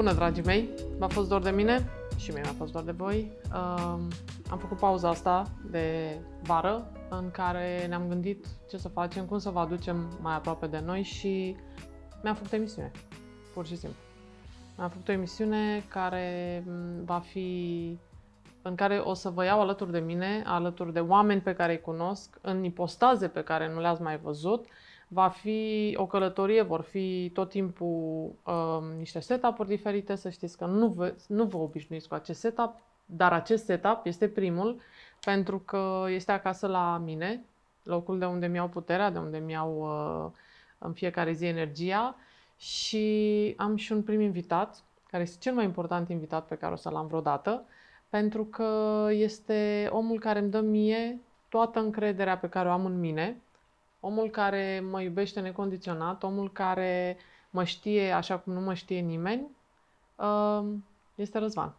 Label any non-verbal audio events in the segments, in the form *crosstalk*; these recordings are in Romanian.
Bună, dragii mei! m a fost dor de mine și mie mi-a fost dor de voi. Uh, am făcut pauza asta de vară în care ne-am gândit ce să facem, cum să vă aducem mai aproape de noi și mi-am făcut o emisiune, pur și simplu. Mi-am făcut o emisiune care va fi în care o să vă iau alături de mine, alături de oameni pe care îi cunosc, în ipostaze pe care nu le-ați mai văzut, uh, va fi o călătorie, vor fi tot timpul uh, niște setup-uri diferite, să știți că nu vă, nu vă obișnuiți cu acest setup, dar acest setup este primul pentru că este acasă la mine, locul de unde mi-au puterea, de unde mi-au uh, în fiecare zi energia și am și un prim invitat, care este cel mai important invitat pe care o să l-am vreodată, pentru că este omul care îmi dă mie toată încrederea pe care o am în mine, omul care mă iubește necondiționat, omul care mă știe așa cum nu mă știe nimeni, uh, este Răzvan.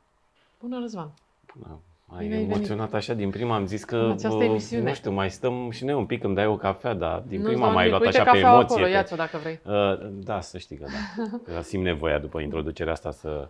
Bună, Răzvan! Bună! Ai Bine emoționat venit. așa din prima, am zis că, nu știu, mai stăm și noi un pic, îmi dai o cafea, dar din nu, prima mai luat așa pe emoție. Acolo, ia-ți-o dacă vrei. Uh, da, să știi că da. *laughs* Că simt nevoia după introducerea asta să...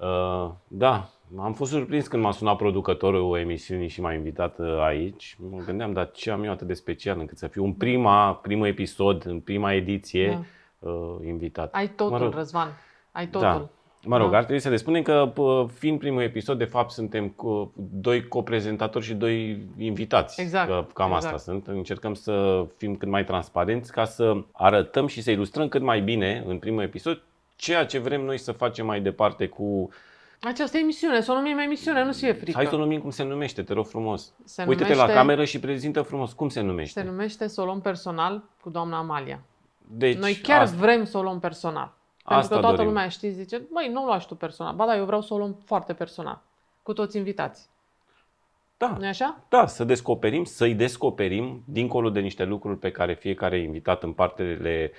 Uh, da, am fost surprins când m-a sunat producătorul emisiunii și m-a invitat uh, aici. Mă gândeam, dar ce am eu atât de special încât să fiu în prima, primul episod, în prima ediție da. uh, invitat. Ai totul, mă rog. Răzvan, ai da. totul. Da. Mă rog, da. ar trebui să le spunem că, fiind primul episod, de fapt suntem cu doi coprezentatori și doi invitați. Exact. Că, cam exact. asta sunt. Încercăm să fim cât mai transparenți ca să arătăm și să ilustrăm cât mai bine, în primul episod, ceea ce vrem noi să facem mai departe cu această emisiune, să o numim emisiune, nu se e frică. Hai să o numim cum se numește, te rog frumos. Se Uite-te numește... la cameră și prezintă frumos cum se numește. Se numește solon personal cu doamna Amalia. Deci, Noi chiar asta... vrem să o luăm personal. Pentru Asta că toată dorim. lumea știi, zice, măi, nu luași tu personal. Ba da, eu vreau să o luăm foarte personal, cu toți invitați. Da. nu așa? Da, să descoperim, să-i descoperim, dincolo de niște lucruri pe care fiecare invitat în parte le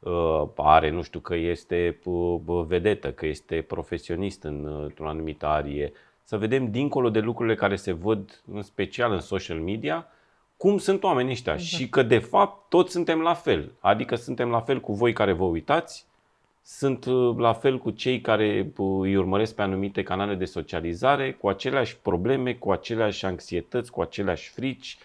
uh, are, nu știu, că este uh, vedetă, că este profesionist în, uh, într-o anumită arie, să vedem dincolo de lucrurile care se văd în special în social media, cum sunt oamenii ăștia exact. și că de fapt toți suntem la fel. Adică suntem la fel cu voi care vă uitați, sunt uh, la fel cu cei care uh, îi urmăresc pe anumite canale de socializare, cu aceleași probleme, cu aceleași anxietăți, cu aceleași frici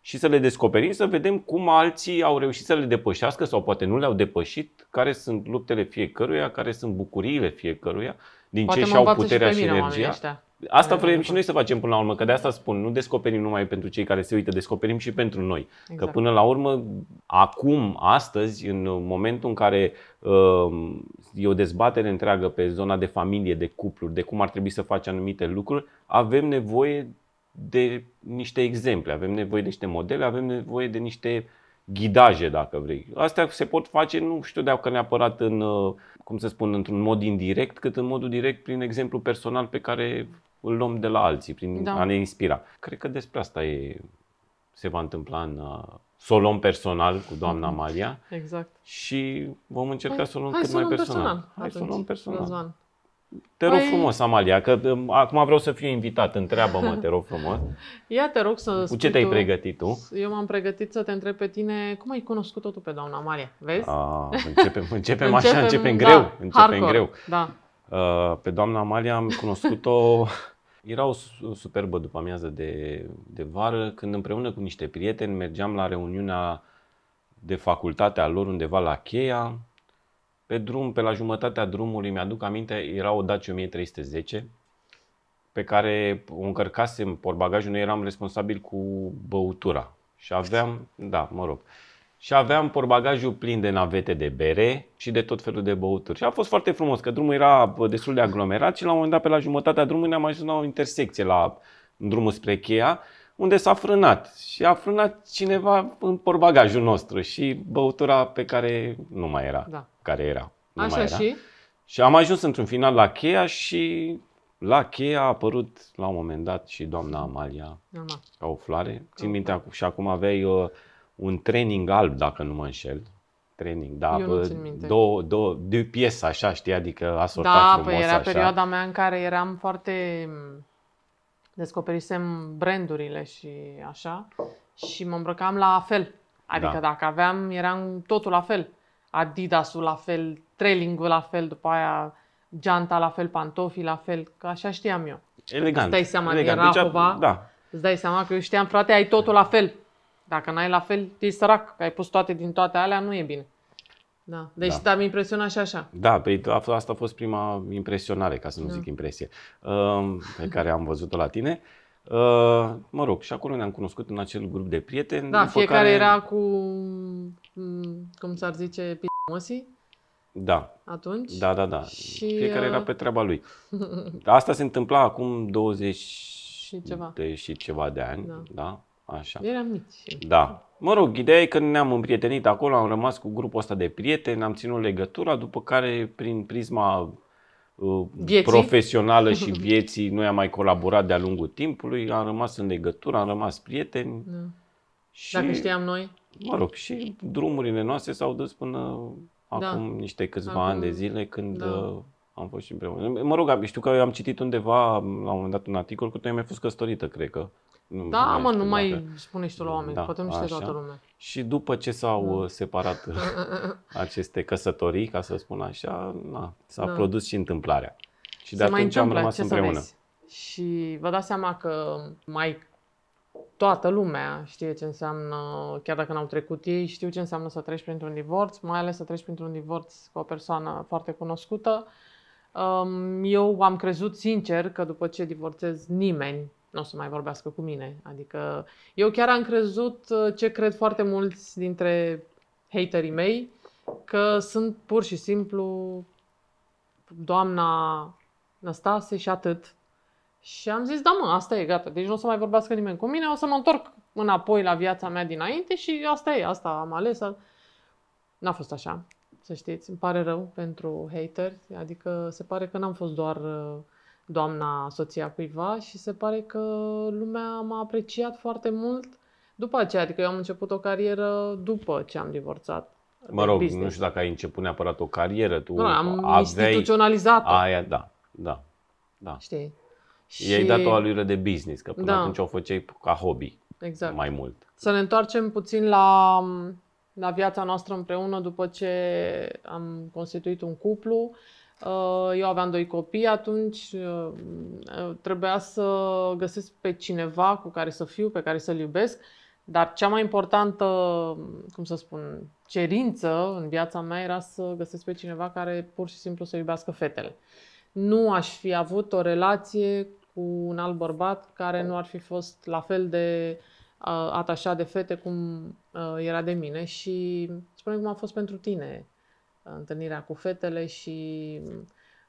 și să le descoperim, să vedem cum alții au reușit să le depășească sau poate nu le-au depășit, care sunt luptele fiecăruia, care sunt bucuriile fiecăruia, din poate ce și-au puterea și energia. Asta vrem și noi să facem până la urmă, că de asta spun, nu descoperim numai pentru cei care se uită, descoperim și pentru noi. Exact. Că până la urmă, acum, astăzi, în momentul în care uh, e o dezbatere întreagă pe zona de familie, de cupluri, de cum ar trebui să faci anumite lucruri, avem nevoie de niște exemple, avem nevoie de niște modele, avem nevoie de niște ghidaje, dacă vrei. Astea se pot face, nu știu dacă neapărat în, uh, cum să spun, într-un mod indirect, cât în modul direct prin exemplu personal pe care îl luăm de la alții, prin da. a ne inspira. Cred că despre asta e, se va întâmpla în uh, să o luăm personal cu doamna Amalia mhm. exact. și vom încerca păi, să o luăm cât mai personal. personal. Hai să o luăm personal. Răzvan. Te rog păi... frumos, Amalia, că um, acum vreau să fiu invitat. Întreabă-mă, te rog frumos. *laughs* Ia te rog să Cu ce te-ai tu? pregătit tu? Eu m-am pregătit să te întreb pe tine cum ai cunoscut totul pe doamna Amalia. Vezi? A, începem, *laughs* începem așa, începem, da, greu. Începem hardcore, greu. Da. Uh, pe doamna Amalia am cunoscut-o *laughs* Era o superbă după amiază de, de vară când împreună cu niște prieteni mergeam la reuniunea de facultate a lor undeva la Cheia. Pe drum, pe la jumătatea drumului, mi-aduc aminte, era o Dacia 1310 pe care o încărcasem porbagajul, noi eram responsabil cu băutura. Și aveam, da, mă rog, uh, și aveam porbagajul plin de navete de bere și de tot felul de băuturi. Și a fost foarte frumos, că drumul era destul de aglomerat și la un moment dat, pe la jumătatea drumului, ne-am ajuns la o intersecție la drumul spre Cheia, unde s-a frânat. Și a frânat cineva în porbagajul nostru și băutura pe care nu mai era, da. care era. Nu Așa mai era. și? Și am ajuns într-un final la Cheia și la cheia a apărut la un moment dat și doamna Amalia Ama. ca o floare. Țin minte și acum aveai uh, un training alb, dacă nu mă înșel. Training, da, Eu nu minte. două, două, două piese așa, știi, adică sortat da, frumos păi era așa. perioada mea în care eram foarte... descoperisem brandurile și așa și mă îmbrăcam la fel. Adică da. dacă aveam, eram totul la fel. Adidasul la fel, trailingul la fel, după aia geanta la fel, pantofii la fel, că așa știam eu. Elegant. Îți dai seama, elegant. era deci, da. Îți dai seama că eu știam, frate, ai totul la fel. Dacă n-ai la fel, te sărac, că ai pus toate din toate alea, nu e bine. Da. Deci da. te-am impresionat și așa. Da, păi asta a fost prima impresionare, ca să nu da. zic impresie, um, pe care am văzut-o la tine. Uh, mă rog, și acolo ne-am cunoscut în acel grup de prieteni. Da, fiecare care... era cu, mm, cum s-ar zice, p***măsii. Da. Atunci? Da, da, da. Și, fiecare era uh, pe treaba lui. *laughs* Asta se întâmpla acum 20 și ceva de, și ceva de ani. Da. da? Așa. Eram mici. Da. Mă rog, ideea e că ne-am împrietenit acolo, am rămas cu grupul ăsta de prieteni, am ținut legătura, după care prin prisma uh, Vieții? profesională *laughs* și vieții, noi am mai colaborat de-a lungul timpului, am rămas în legătură, am rămas prieteni. Da. Și, Dacă știam noi? Mă rog, și drumurile noastre s-au dus până da. acum niște câțiva acum, ani de zile când da. Uh, am fost și împreună. Mă rog, știu că eu am citit undeva la un moment dat un articol că tu ai mai fost căsătorită, cred că. Nu da, mă, nu mai dacă... spune și tu la oameni, da, poate nu știe toată lumea. Și după ce s-au da. separat *laughs* aceste căsătorii, ca să spun așa, na, s-a da. produs și întâmplarea. Și de atunci am rămas împreună. Și vă dați seama că mai toată lumea știe ce înseamnă, chiar dacă n-au trecut ei, știu ce înseamnă să treci printr-un divorț, mai ales să treci printr-un divorț cu o persoană foarte cunoscută. Um, eu am crezut sincer că după ce divorțez nimeni nu o să mai vorbească cu mine. Adică eu chiar am crezut uh, ce cred foarte mulți dintre haterii mei, că sunt pur și simplu doamna Năstase și atât. Și am zis, da mă, asta e, gata, deci nu o să mai vorbească nimeni cu mine, o să mă întorc înapoi la viața mea dinainte și asta e, asta am ales. N-a fost așa, să știți, îmi pare rău pentru hateri, adică se pare că n-am fost doar uh, doamna soția cuiva și se pare că lumea m-a apreciat foarte mult după aceea. Adică eu am început o carieră după ce am divorțat. Mă rog, business. nu știu dacă ai început neapărat o carieră. Tu nu, am aveai... instituționalizat Aia, da, da, da. Știi? Și... I-ai dat o alură de business, că până da. atunci o făceai ca hobby exact. mai mult. Să ne întoarcem puțin la, la viața noastră împreună după ce am constituit un cuplu. Uh, Uh, eu aveam doi copii, atunci uh, uh, trebuia să găsesc pe cineva cu care să fiu, pe care să-l iubesc. Dar cea mai importantă, cum să spun, cerință în viața mea era să găsesc pe cineva care pur și simplu să iubească fetele. Nu aș fi avut o relație cu un alt bărbat care nu ar fi fost la fel de atașat de fete cum era de mine și spune cum a fost pentru tine întâlnirea cu fetele și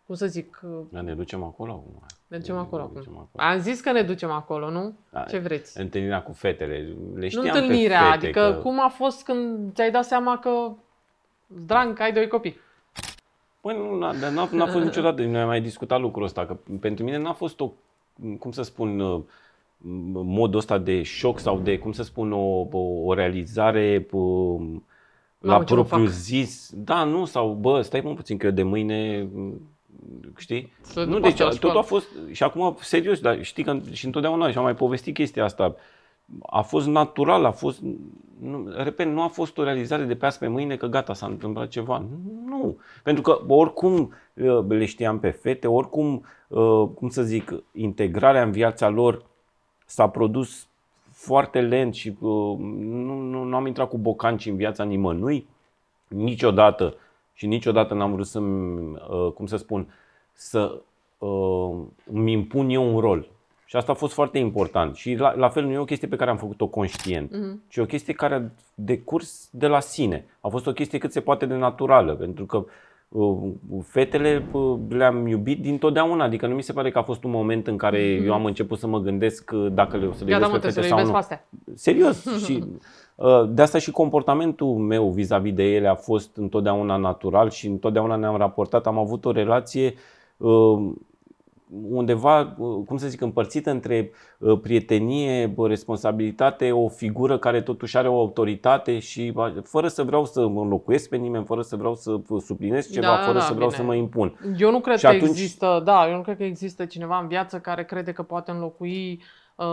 cum să zic... Da, ne ducem acolo acum. Ne ducem acolo acum. Ducem acolo. Am zis că ne ducem acolo, nu? Da, Ce vreți? Întâlnirea cu fetele. Le știam nu întâlnirea, pe fete adică că... cum a fost când ți-ai dat seama că Zdranc, ai doi copii. Păi nu, dar n-a, n-a fost niciodată, noi am mai discutat lucrul ăsta, că pentru mine n-a fost o, cum să spun, uh, modul ăsta de șoc sau de, cum să spun, o, o realizare... Pă, la propriu zis, da, nu, sau bă, stai mă puțin că eu de mâine, știi? Să nu, deci a, totul a fost, și acum, serios, dar știi că și întotdeauna și-am mai povestit chestia asta, a fost natural, a fost, nu, repet, nu a fost o realizare de pe azi pe mâine că gata, s-a întâmplat ceva. Nu, pentru că oricum le știam pe fete, oricum, uh, cum să zic, integrarea în viața lor s-a produs foarte lent și uh, nu, nu, nu am intrat cu bocanci în viața nimănui niciodată și niciodată n-am vrut să uh, cum să spun, să uh, îmi impun eu un rol. Și asta a fost foarte important. Și la, la fel nu e o chestie pe care am făcut-o conștient, uh-huh. ci o chestie care a decurs de la sine. A fost o chestie cât se poate de naturală, pentru că uh, Uh, fetele uh, le-am iubit dintotdeauna, adică nu mi se pare că a fost un moment în care mm-hmm. eu am început să mă gândesc uh, dacă le o să le iubesc da, pe fete să sau nu. Serios. și de asta și comportamentul meu vis-a-vis de ele a fost întotdeauna natural și întotdeauna ne-am raportat. Am avut o relație undeva, cum să zic, împărțită între uh, prietenie, responsabilitate, o figură care totuși are o autoritate și fără să vreau să mă înlocuiesc pe nimeni, fără să vreau să uh, suplinesc ceva, da, fără da, să vreau bine. să mă impun. Eu nu cred și că atunci... există, da, eu nu cred că există cineva în viață care crede că poate înlocui uh,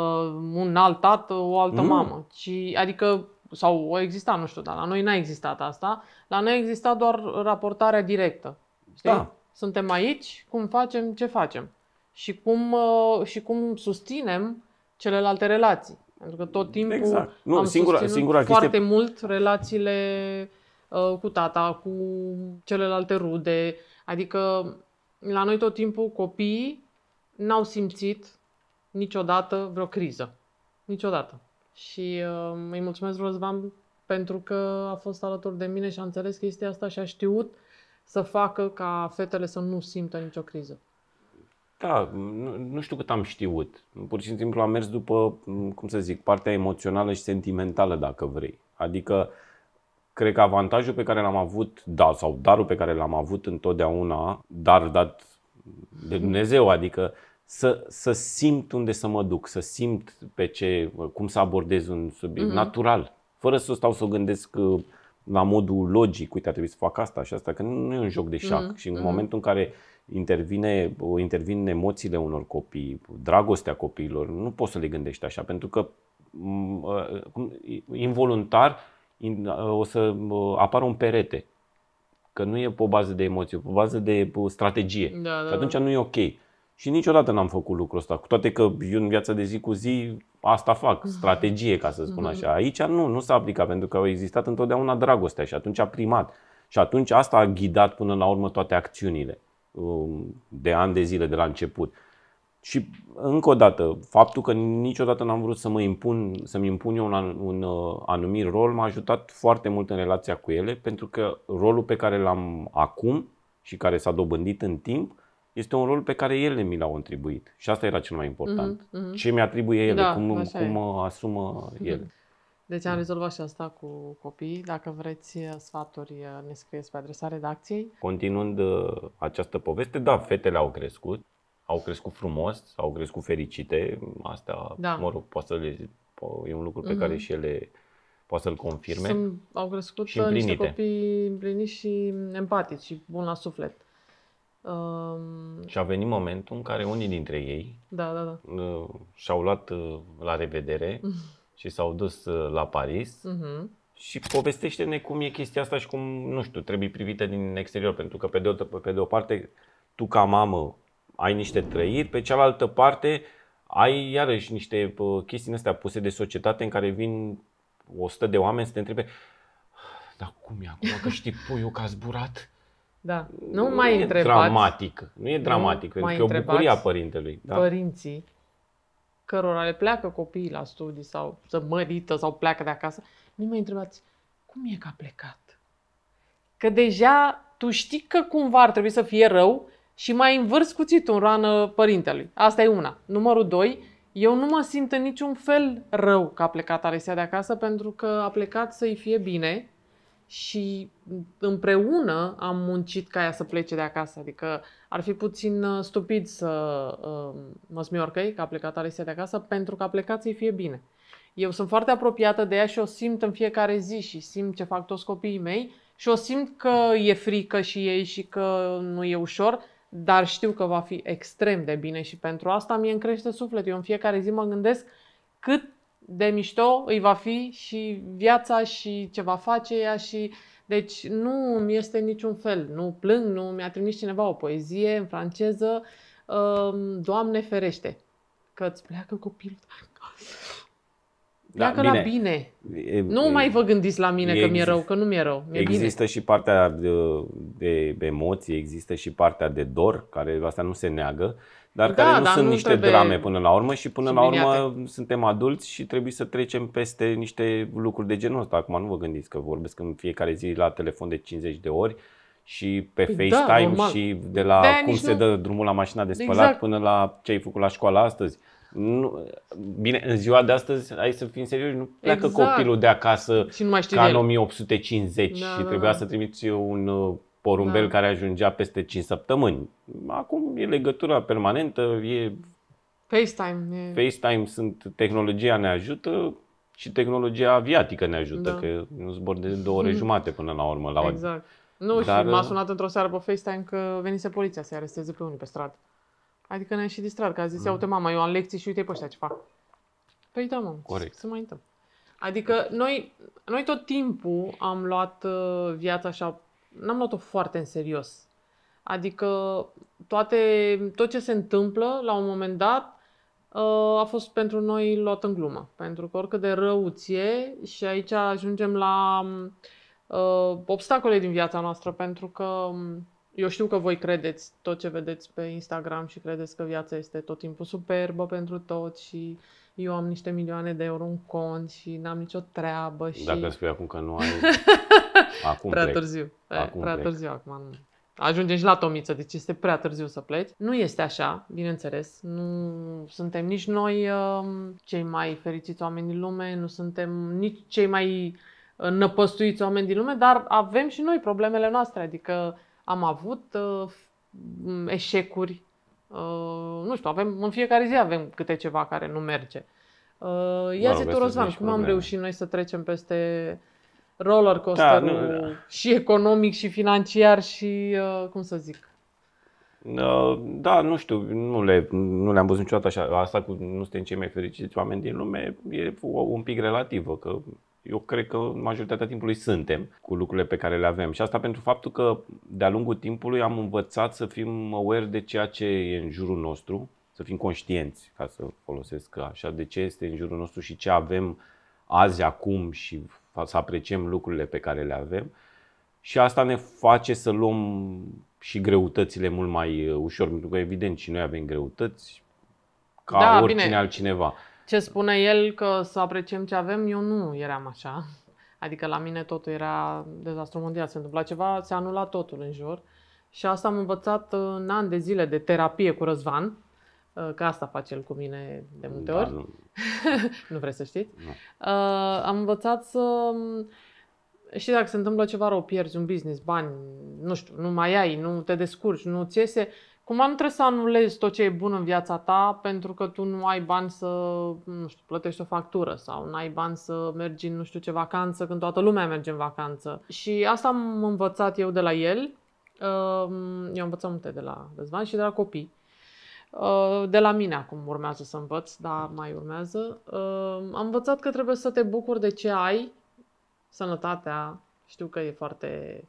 un alt tată, o altă mm. mamă. Ci, adică sau o exista, nu știu, dar la noi n-a existat asta. La noi exista doar raportarea directă. Știi? Da. Suntem aici, cum facem, ce facem și cum, uh, și cum susținem celelalte relații. Pentru că tot timpul exact. nu, am singura, susținut singura foarte chestie... mult relațiile uh, cu tata, cu celelalte rude. Adică la noi tot timpul copiii n-au simțit niciodată vreo criză. Niciodată. Și uh, îi mulțumesc Răzvan pentru că a fost alături de mine și a înțeles chestia asta și a știut să facă ca fetele să nu simtă nicio criză. Da, nu, nu știu cât am știut. Pur și simplu am mers după, mm, cum să zic, partea emoțională și sentimentală, dacă vrei. Adică, cred că avantajul pe care l-am avut, da, sau darul pe care l-am avut întotdeauna, dar dat de Dumnezeu, adică să, să simt unde să mă duc, să simt pe ce, cum să abordez un subiect mm-hmm. natural, fără să stau să gândesc uh, la modul logic, uite, ar trebui să fac asta și asta, că nu e un joc de șac. Mm-hmm. Și în mhm. momentul în care intervine, intervin emoțiile unor copii, dragostea copiilor, nu poți să le gândești așa, pentru că involuntar o să apară un perete. Că nu e pe o bază de emoție, pe o bază de strategie. Da, da, și da. atunci nu e ok. Și niciodată n-am făcut lucrul ăsta, cu toate că eu în viața de zi cu zi asta fac, *laughs* strategie, ca să spun mhm. așa. Aici nu, nu s-a aplicat, pentru că au existat întotdeauna dragostea și atunci a primat. Și atunci asta a ghidat până la urmă toate acțiunile. Um, de ani de zile de la început. Și încă o dată, faptul că niciodată n-am vrut să mă impun, să-mi impun eu un, un uh, anumit rol m-a ajutat foarte mult în relația cu ele, pentru că rolul pe care l-am acum și care s-a dobândit în timp este un rol pe care ele mi l-au întribuit. Și asta era cel mai important. Mm-hmm. mm-hmm. Ce mi-atribuie ele, da, cum, cum asumă mm-hmm. ele. Mm-hmm. Deci am da. rezolvat și asta cu copiii. Dacă vreți uh, sfaturi, uh, ne scrieți pe adresa redacției. Continuând uh, această poveste, da, fetele au crescut, au crescut frumos, au crescut fericite. Asta, da. mă rog, poate să le, e un lucru pe mm-hmm. care și ele poate să-l confirme. Sunt, au crescut și niște copii împliniți și empatici și buni la suflet. Um... Și a venit momentul în care unii dintre ei da, da, da. Uh, și-au luat uh, la revedere. *laughs* și s-au dus uh, la Paris uh-huh. și povestește-ne cum e chestia asta și cum, nu știu, trebuie privită din exterior, pentru că pe de o, pe de o parte tu ca mamă ai niște trăiri, pe cealaltă parte ai iarăși niște uh, chestii astea puse de societate în care vin 100 de oameni să te întrebe ah, dar cum e acum că știi puiul că a zburat? Da. Nu, nu mai e întrebați. dramatic. Nu e dramatic, nu pentru că e o bucurie a părintelui. Da? Părinții cărora le pleacă copiii la studii sau să mărită sau pleacă de acasă, nu mai întrebați cum e că a plecat. Că deja tu știi că cumva ar trebui să fie rău și mai învârs cuțitul în rană părintelui. Asta e una. Numărul doi, eu nu mă simt în niciun fel rău că a plecat Alesia de acasă pentru că a plecat să-i fie bine și împreună am muncit ca ea să plece de acasă. Adică ar fi puțin uh, stupid să uh, mă smiorcăi că a plecat Alesia de acasă pentru că a plecat să-i fie bine. Eu sunt foarte apropiată de ea și o simt în fiecare zi și simt ce fac toți copiii mei și o simt că e frică și ei și că nu e ușor, dar știu că va fi extrem de bine și pentru asta mi-e încrește sufletul. Eu în fiecare zi mă gândesc cât de mișto îi va fi și viața și ce va face ea și... Deci nu mi este niciun fel, nu plâng, nu mi-a trimis cineva o poezie în franceză, Doamne ferește, că îți pleacă copilul. Da, pleacă bine. la bine. E, nu e, mai vă gândiți la mine că mi-e rău, că nu mi-e rău. Mi-e există bine. și partea de, de emoții, există și partea de dor, care asta nu se neagă, dar da, care nu dar sunt nu niște drame până la urmă și până Subliniate. la urmă suntem adulți și trebuie să trecem peste niște lucruri de genul ăsta. Acum nu vă gândiți că vorbesc în fiecare zi la telefon de 50 de ori și pe păi da, FaceTime da, și de la de cum se nu... dă drumul la mașina de spălat exact. până la ce ai făcut la școală astăzi. Nu, bine, în ziua de astăzi, hai să fim serioși, nu pleacă exact. copilul de acasă și nu mai ca în 1850 da, și da, trebuia da. să trimiți un uh, porumbel da. care ajungea peste 5 săptămâni. Acum e legătura permanentă, e FaceTime. E... FaceTime sunt tehnologia ne ajută și tehnologia aviatică ne ajută, da. că nu zbor de două ore *laughs* jumate până la urmă la Exact. Nu, Dar... și m-a uh, sunat într-o seară pe FaceTime că venise poliția să-i aresteze pe unii pe stradă. Adică ne-am și distrat, că a zis, mm. uite mama, eu am lecții și uite pe ăștia ce fac. Păi da, mă, Corect. se mai întâmplă. Adică noi, noi tot timpul am luat uh, viața așa n-am luat-o foarte în serios. Adică toate, tot ce se întâmplă la un moment dat uh, a fost pentru noi luat în glumă. Pentru că oricât de rău ție și aici ajungem la uh, obstacole din viața noastră pentru că um, eu știu că voi credeți tot ce vedeți pe Instagram și credeți că viața este tot timpul superbă pentru tot și eu am niște milioane de euro în cont și n-am nicio treabă. Și... Dacă spui acum că nu ai, *laughs* Acum prea plec. târziu. Acum prea plec. târziu acum. Nu. Ajungem și la Tomiță, deci este prea târziu să pleci. Nu este așa, bineînțeles. Nu suntem nici noi um, cei mai fericiți oameni din lume, nu suntem nici cei mai uh, năpăstuiți oameni din lume, dar avem și noi problemele noastre. Adică am avut uh, mm, eșecuri, uh, nu știu, avem, în fiecare zi avem câte ceva care nu merge. Ia zi tu, Răzvan, cum am reușit noi să trecem peste roller coaster da, nu, da. și economic și financiar și uh, cum să zic. da, nu știu, nu, le, nu le-am văzut niciodată așa. Asta cu nu suntem cei mai fericiți oameni din lume e un pic relativă, că eu cred că majoritatea timpului suntem cu lucrurile pe care le avem. Și asta pentru faptul că de-a lungul timpului am învățat să fim aware de ceea ce e în jurul nostru, să fim conștienți, ca să folosesc așa, de ce este în jurul nostru și ce avem azi, acum și să apreciem lucrurile pe care le avem și asta ne face să luăm și greutățile mult mai uh, ușor, pentru că evident și noi avem greutăți ca da, oricine bine. altcineva. Ce spune el că să apreciem ce avem, eu nu eram așa. Adică la mine totul era dezastru mondial, se întâmpla ceva, se anula totul în jur. Și asta am învățat uh, în an de zile de terapie cu Răzvan, Uh, că asta face el cu mine de multe da, ori. Nu. *laughs* nu vrei să știți. Nu. Uh, am învățat să... Um, și dacă se întâmplă ceva rău, pierzi un business, bani, nu știu, nu mai ai, nu te descurci, nu ți iese, Cum nu trebuie să anulezi tot ce e bun în viața ta pentru că tu nu ai bani să, nu știu, plătești o factură sau nu ai bani să mergi în, nu știu ce, vacanță când toată lumea merge în vacanță. Și asta am învățat eu de la el. Uh, eu am învățat multe de la Răzvan și de la copii Uh, de la mine acum urmează să învăț, dar mai urmează. Uh, am învățat că trebuie să te bucuri de ce ai, sănătatea, știu că e foarte...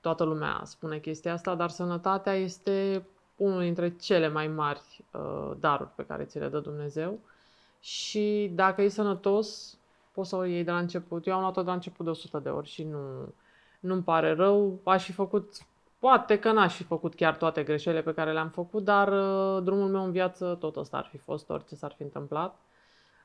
Toată lumea spune chestia asta, dar sănătatea este unul dintre cele mai mari uh, daruri pe care ți le dă Dumnezeu. Și dacă e sănătos, poți să o iei de la început. Eu am luat-o de la început de 100 de ori și nu, nu-mi pare rău. Aș fi făcut Poate că n-aș fi făcut chiar toate greșelile pe care le-am făcut, dar uh, drumul meu în viață tot ăsta ar fi fost, orice s-ar fi întâmplat.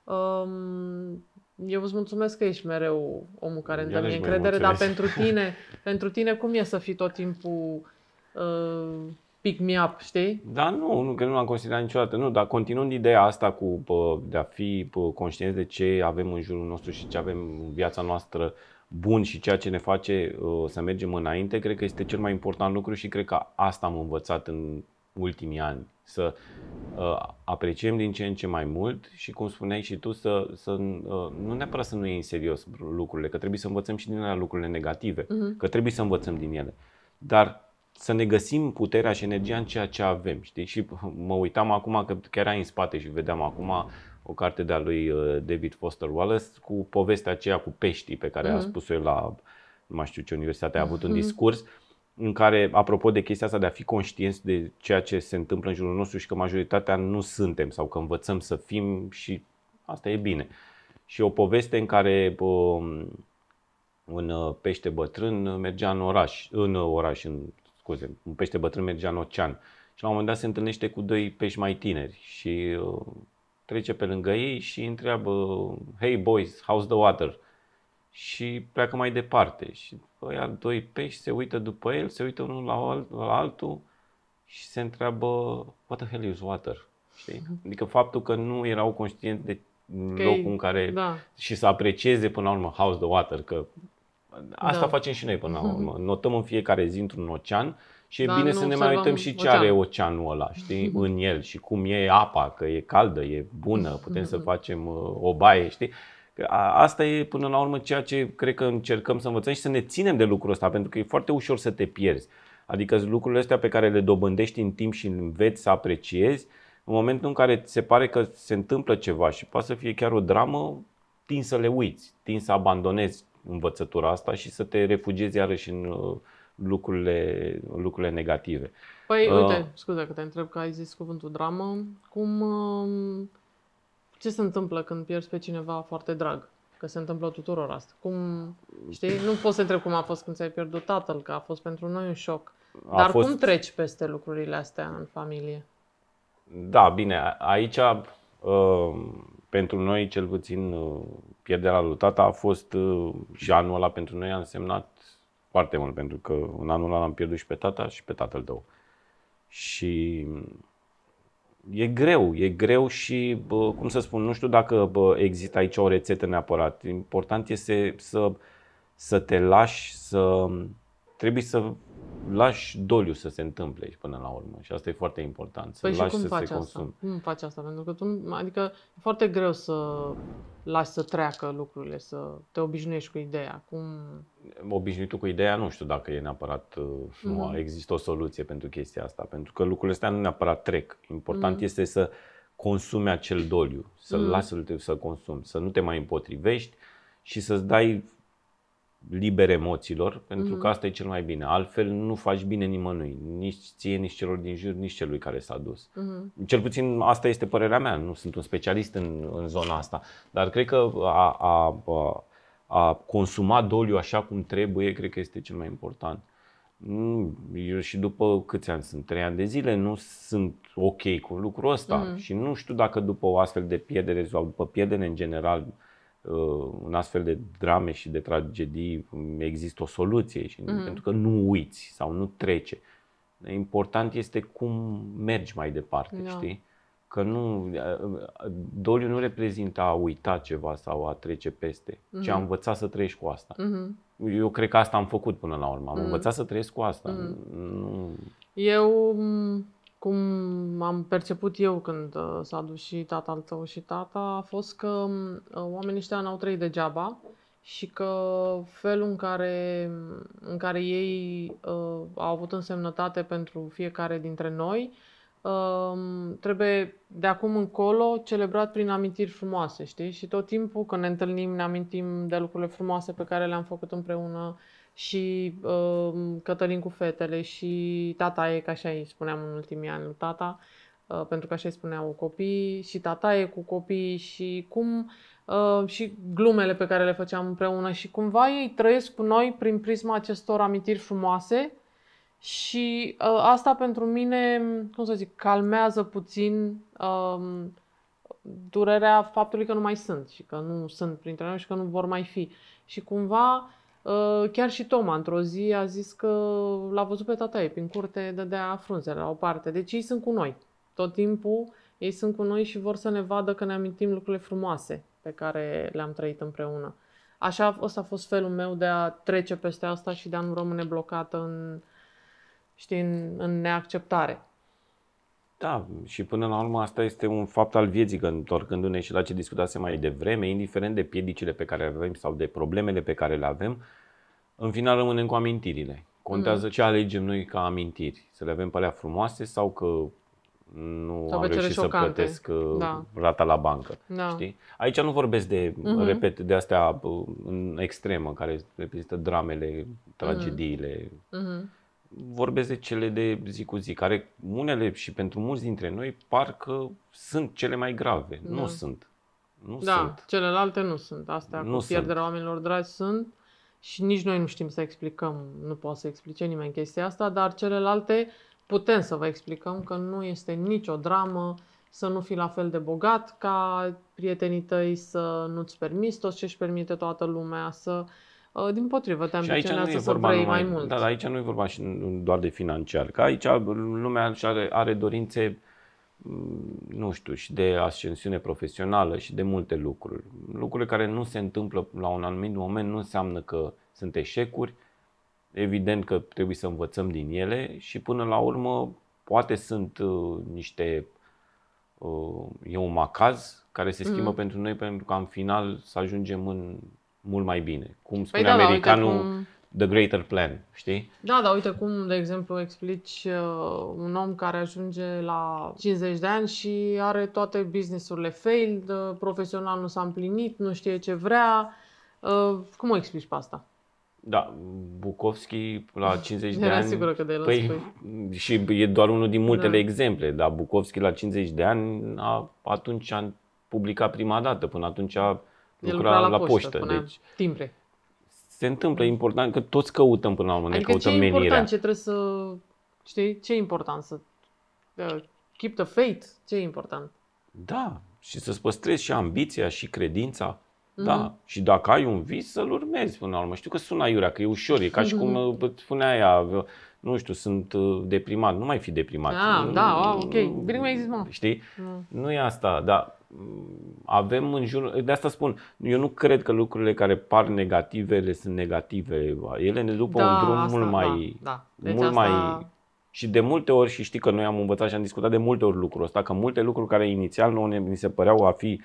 Um, eu îți mulțumesc că ești mereu omul care îmi dă mie încredere, dar pentru tine, *laughs* pentru tine cum e să fii tot timpul uh, pick me up, știi? Da, nu, nu, că nu l-am considerat niciodată. Nu, dar continuând ideea asta cu pă, de a fi conștient de ce avem în jurul nostru și ce avem în viața noastră bun și ceea ce ne face uh, să mergem înainte, cred că este cel mai important lucru și cred că asta am învățat în ultimii ani. Să uh, apreciem din ce în ce mai mult și, cum spuneai și tu, să, să uh, nu neapărat să nu iei în serios lucrurile, că trebuie să învățăm și din ele lucrurile negative, uh-huh. că trebuie să învățăm din ele. Dar să ne găsim puterea și energia în ceea ce avem, știi? Și mă uitam acum, că chiar ai în spate și vedeam acum o carte de-a lui uh, David Foster Wallace cu povestea aceea cu peștii pe care mm. a mhm. spus-o el la, nu mai știu ce universitate, a avut un mhm. discurs în care, apropo de chestia asta de a fi conștienți de ceea ce se întâmplă în jurul nostru și că majoritatea nu suntem sau că învățăm să fim și asta e bine. Și o poveste în care um, un uh, pește bătrân mergea în oraș, în oraș, în, scuze, un pește bătrân mergea în ocean și la un moment dat se întâlnește cu doi pești mai tineri și uh, trece pe lângă ei și întreabă Hey boys, how's the water? Și pleacă mai departe și ăia doi pești se uită după el, se uită unul la, alt, la altul și se întreabă What the hell is water? Știi? Adică faptul că nu erau conștienți de okay. locul în care da. și să aprecieze până la urmă how's the water, că asta da. facem și noi până la *laughs* urmă. Notăm în fiecare zi într-un ocean și e bine să ne mai uităm și ce are oceanul ăla, știi, *laughs* în el și cum e apa, că e caldă, e bună, putem să *laughs* facem uh, o baie, știi? asta e până la urmă ceea ce cred că încercăm să învățăm și să ne ținem de lucrul ăsta, pentru că e foarte ușor să te pierzi. Adică lucrurile astea pe care le dobândești în timp și înveți să apreciezi, în momentul în care se pare că se întâmplă ceva și poate să fie chiar o dramă, tin să le uiți, tin să abandonezi învățătura asta și să te refugiezi iarăși în uh, lucrurile, lucrurile negative. Păi, uh, uite, scuze că te întreb că ai zis cuvântul dramă. Cum, uh, ce se întâmplă când pierzi pe cineva foarte drag? Că se întâmplă tuturor asta. Cum, știi, nu poți să întreb cum a fost când ți-ai pierdut tatăl, că a fost pentru noi un șoc. Dar fost... cum treci peste lucrurile astea în familie? Da, bine, aici uh, pentru noi cel puțin uh, pierderea lui tata a fost uh, și anul ăla pentru noi a însemnat foarte mult, pentru că în anul ăla am pierdut și pe tata și pe tatăl tău. Și e greu, e greu și, bă, cum să spun, nu știu dacă bă, există aici o rețetă neapărat. Important este să, să te lași, să trebuie să lași doliu să se întâmple și până la urmă și asta e foarte important. Să păi lași și cum să faci se asta? Cum faci asta? Pentru că tu, adică e foarte greu să lași să treacă lucrurile, să te obișnuiești cu ideea. Cum... Obișnuitul cu ideea nu știu dacă e neapărat, mm-hmm. nu mhm. există o soluție pentru chestia asta, pentru că lucrurile astea nu neapărat trec. Important mm-hmm. este să consumi acel doliu, să-l mm-hmm. lași să-l consumi, să nu te mai împotrivești și să-ți dai liber emoțiilor, pentru mm-hmm. că mhm. asta e cel mai bine. Altfel nu faci bine nimănui, nici ție, nici celor din jur, nici celui care s-a dus. Mm-hmm. Cel puțin asta este părerea mea, nu sunt un specialist în, în zona asta, dar cred că a, a, a, a consuma doliu așa cum trebuie, cred că este cel mai important. Mm, eu și după câți ani sunt, trei ani de zile, nu sunt ok cu lucrul ăsta mm-hmm. și nu știu dacă după o astfel de pierdere sau după pierdere în general, uh, Uh, în astfel de drame și de tragedii există o soluție și mm-hmm. pentru că nu uiți sau nu trece. Important este cum mergi mai departe, no. Da. știi? Că nu uh, doliu nu reprezintă a uita ceva sau a trece peste, mm-hmm. ci a mhm. învăța să trăiești cu asta. Mm-hmm. Eu cred că asta am făcut până la urmă. Am mm-hmm. învățat să trăiesc cu asta. Mm-hmm. Nu... Eu cum am perceput eu când uh, s-a dus și tatăl tău și tata, a fost că mm, uh, oamenii ăștia n-au trăit degeaba și că felul în care, mm, în care ei uh, au avut însemnătate pentru fiecare dintre noi uh, trebuie de acum încolo celebrat prin amintiri frumoase, știi? Și tot timpul când ne întâlnim ne amintim de lucrurile frumoase pe care le-am făcut împreună, uh, și uh, Cătălin cu fetele și tata e, ca așa îi spuneam în ultimii ani tata, uh, pentru că așa îi spuneau copii și tata e cu copii și cum uh, și glumele pe care le făceam împreună și cumva ei trăiesc cu noi prin prisma acestor amintiri frumoase și uh, asta pentru mine, cum să zic, calmează puțin uh, durerea faptului că nu mai sunt și că nu sunt printre noi și că nu vor mai fi. Și cumva Uh, chiar și Toma într-o zi a zis că l-a văzut pe tata ei prin curte, dădea frunzele la o parte. Deci ei sunt cu noi. Tot timpul ei sunt cu noi și vor să ne vadă că ne amintim lucrurile frumoase pe care le-am trăit împreună. Așa, ăsta a fost felul meu de a trece peste asta și de a nu rămâne blocată în, știi, în, în neacceptare. Da, și până la urmă asta este un fapt al vieții, că întorcându-ne și la ce discutase mai devreme, indiferent de piedicile pe care le avem sau de problemele pe care le avem, în final rămânem cu amintirile. Contează mm. ce alegem noi ca amintiri, să le avem pe alea frumoase sau că nu sau am reușit să plătesc uh, da. rata la bancă. Da. Știi? Aici nu vorbesc de, mm-hmm. repet, de astea uh, în extremă, care reprezintă dramele, mhm. tragediile. Mm-hmm vorbesc de cele de zi cu zi, care unele și pentru mulți dintre noi parcă sunt cele mai grave. Da. Nu sunt. Nu da, sunt. celelalte nu sunt. Astea nu cu pierderea sunt. oamenilor dragi sunt și nici noi nu știm să explicăm, nu poate să explice nimeni chestia asta, dar celelalte putem să vă explicăm că nu este nicio dramă să nu fii la fel de bogat ca prietenii tăi, să nu-ți permiți tot ce își permite toată lumea, să Uh, din potrivă, te ambiționează să vorba numai, mai mult. Da, dar aici nu e vorba și doar de financiar, că aici lumea are, are dorințe mm, nu știu, și de ascensiune profesională și de multe lucruri. Lucruri care nu se întâmplă la un anumit moment nu înseamnă că sunt eșecuri, evident că trebuie să învățăm din ele și până la urmă poate sunt uh, niște uh, e un macaz care se schimbă mm. pentru noi pentru că în final să ajungem în mult mai bine. Cum păi spune păi da, da americanul, da, cum... the greater plan, știi? Da, dar uite cum, de exemplu, explici uh, un om care ajunge la 50 de ani și are toate businessurile failed, uh, profesional nu s-a împlinit, nu știe ce vrea. Uh, cum o explici pe asta? Da, Bukowski la 50 de ani. sigură că de el păi, Și e doar unul din multele da. exemple, dar Bukowski la 50 de ani a, atunci a publicat prima dată, până atunci a lucra, la, la poștă, poștă deci timbre. Se întâmplă important, că toți căutăm până la urmă, adică ne căutăm ce menirea. important, ce trebuie să, știi, ce e important să uh, keep the faith, ce e important. Da, și să-ți păstrezi și ambiția și credința. Mm-hmm. Da, și dacă ai un vis, să-l urmezi până la urmă. Știu că sună iurea, că e ușor, e ca și cum mhm. uh, spunea ea, nu știu, sunt uh, deprimat, nu mai fi deprimat. Ah, da, nu, da, ok, bine mai zis, mă. Știi? Mm. Nu e asta, dar avem în jur, de asta spun, eu nu cred că lucrurile care par negative le sunt negative. Ele ne duc pe da, un drum asta, mult da, mai, da, da. Deci mult asta... mai și de multe ori, și știi că noi am învățat și am discutat de multe ori lucrul ăsta, că multe lucruri care inițial nu ne, ni se păreau a fi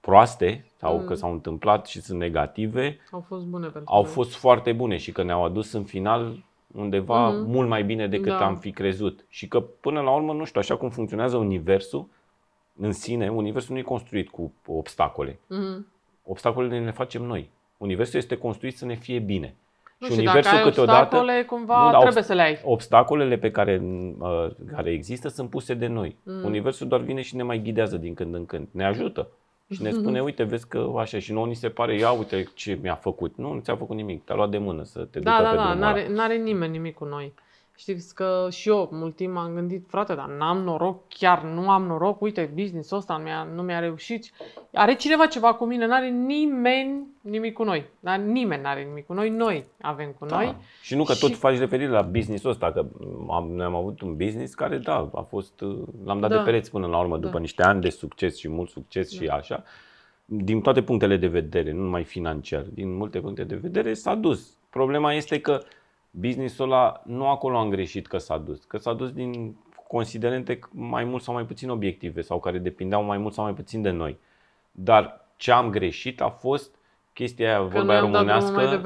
proaste sau mm. că s-au întâmplat și sunt negative, au fost bune pentru Au noi. fost foarte bune și că ne-au adus în final undeva mm-hmm. mult mai bine decât da. am fi crezut. Și că până la urmă, nu știu, așa cum funcționează universul, în sine, universul nu e construit cu obstacole. Mm-hmm. Obstacolele ne facem noi. Universul este construit să ne fie bine. Nu, și, și universul dacă ai câteodată obstacole, cumva nu, trebuie obst- să le ai. Obstacolele pe care uh, care există sunt puse de noi. Mm. Universul doar vine și ne mai ghidează din când în când. Ne ajută. Și ne mhm. spune, uite, vezi că așa și nouă ni se pare, ia uite ce mi-a făcut. Nu, nu ți-a făcut nimic, te-a luat de mână să te da, ducă da, pe da, Da, da, n-are nimeni nimic cu noi. Știți că și eu mult timp m-am gândit, frate, dar n-am noroc, chiar nu am noroc, uite, business-ul ăsta nu mi-a, nu mi-a reușit. Are cineva ceva cu mine, n-are nimeni nimic cu noi. Dar nimeni n-are nimic cu noi, noi avem cu da. noi. Și nu că și... tot faci referire la business-ul ăsta, că am, ne-am avut un business care, da, a fost, uh, l-am dat da. de pereți până la urmă, da. după da. niște ani de succes și mult succes da. și așa. Din toate punctele de vedere, nu numai financiar, din multe puncte de vedere s-a dus. Problema este că businessul ăla nu acolo am greșit că s-a dus, că s-a dus din considerente mai mult sau mai puțin obiective sau care depindeau mai mult sau mai puțin de noi. Dar ce am greșit a fost chestia aia, vorba aia românească,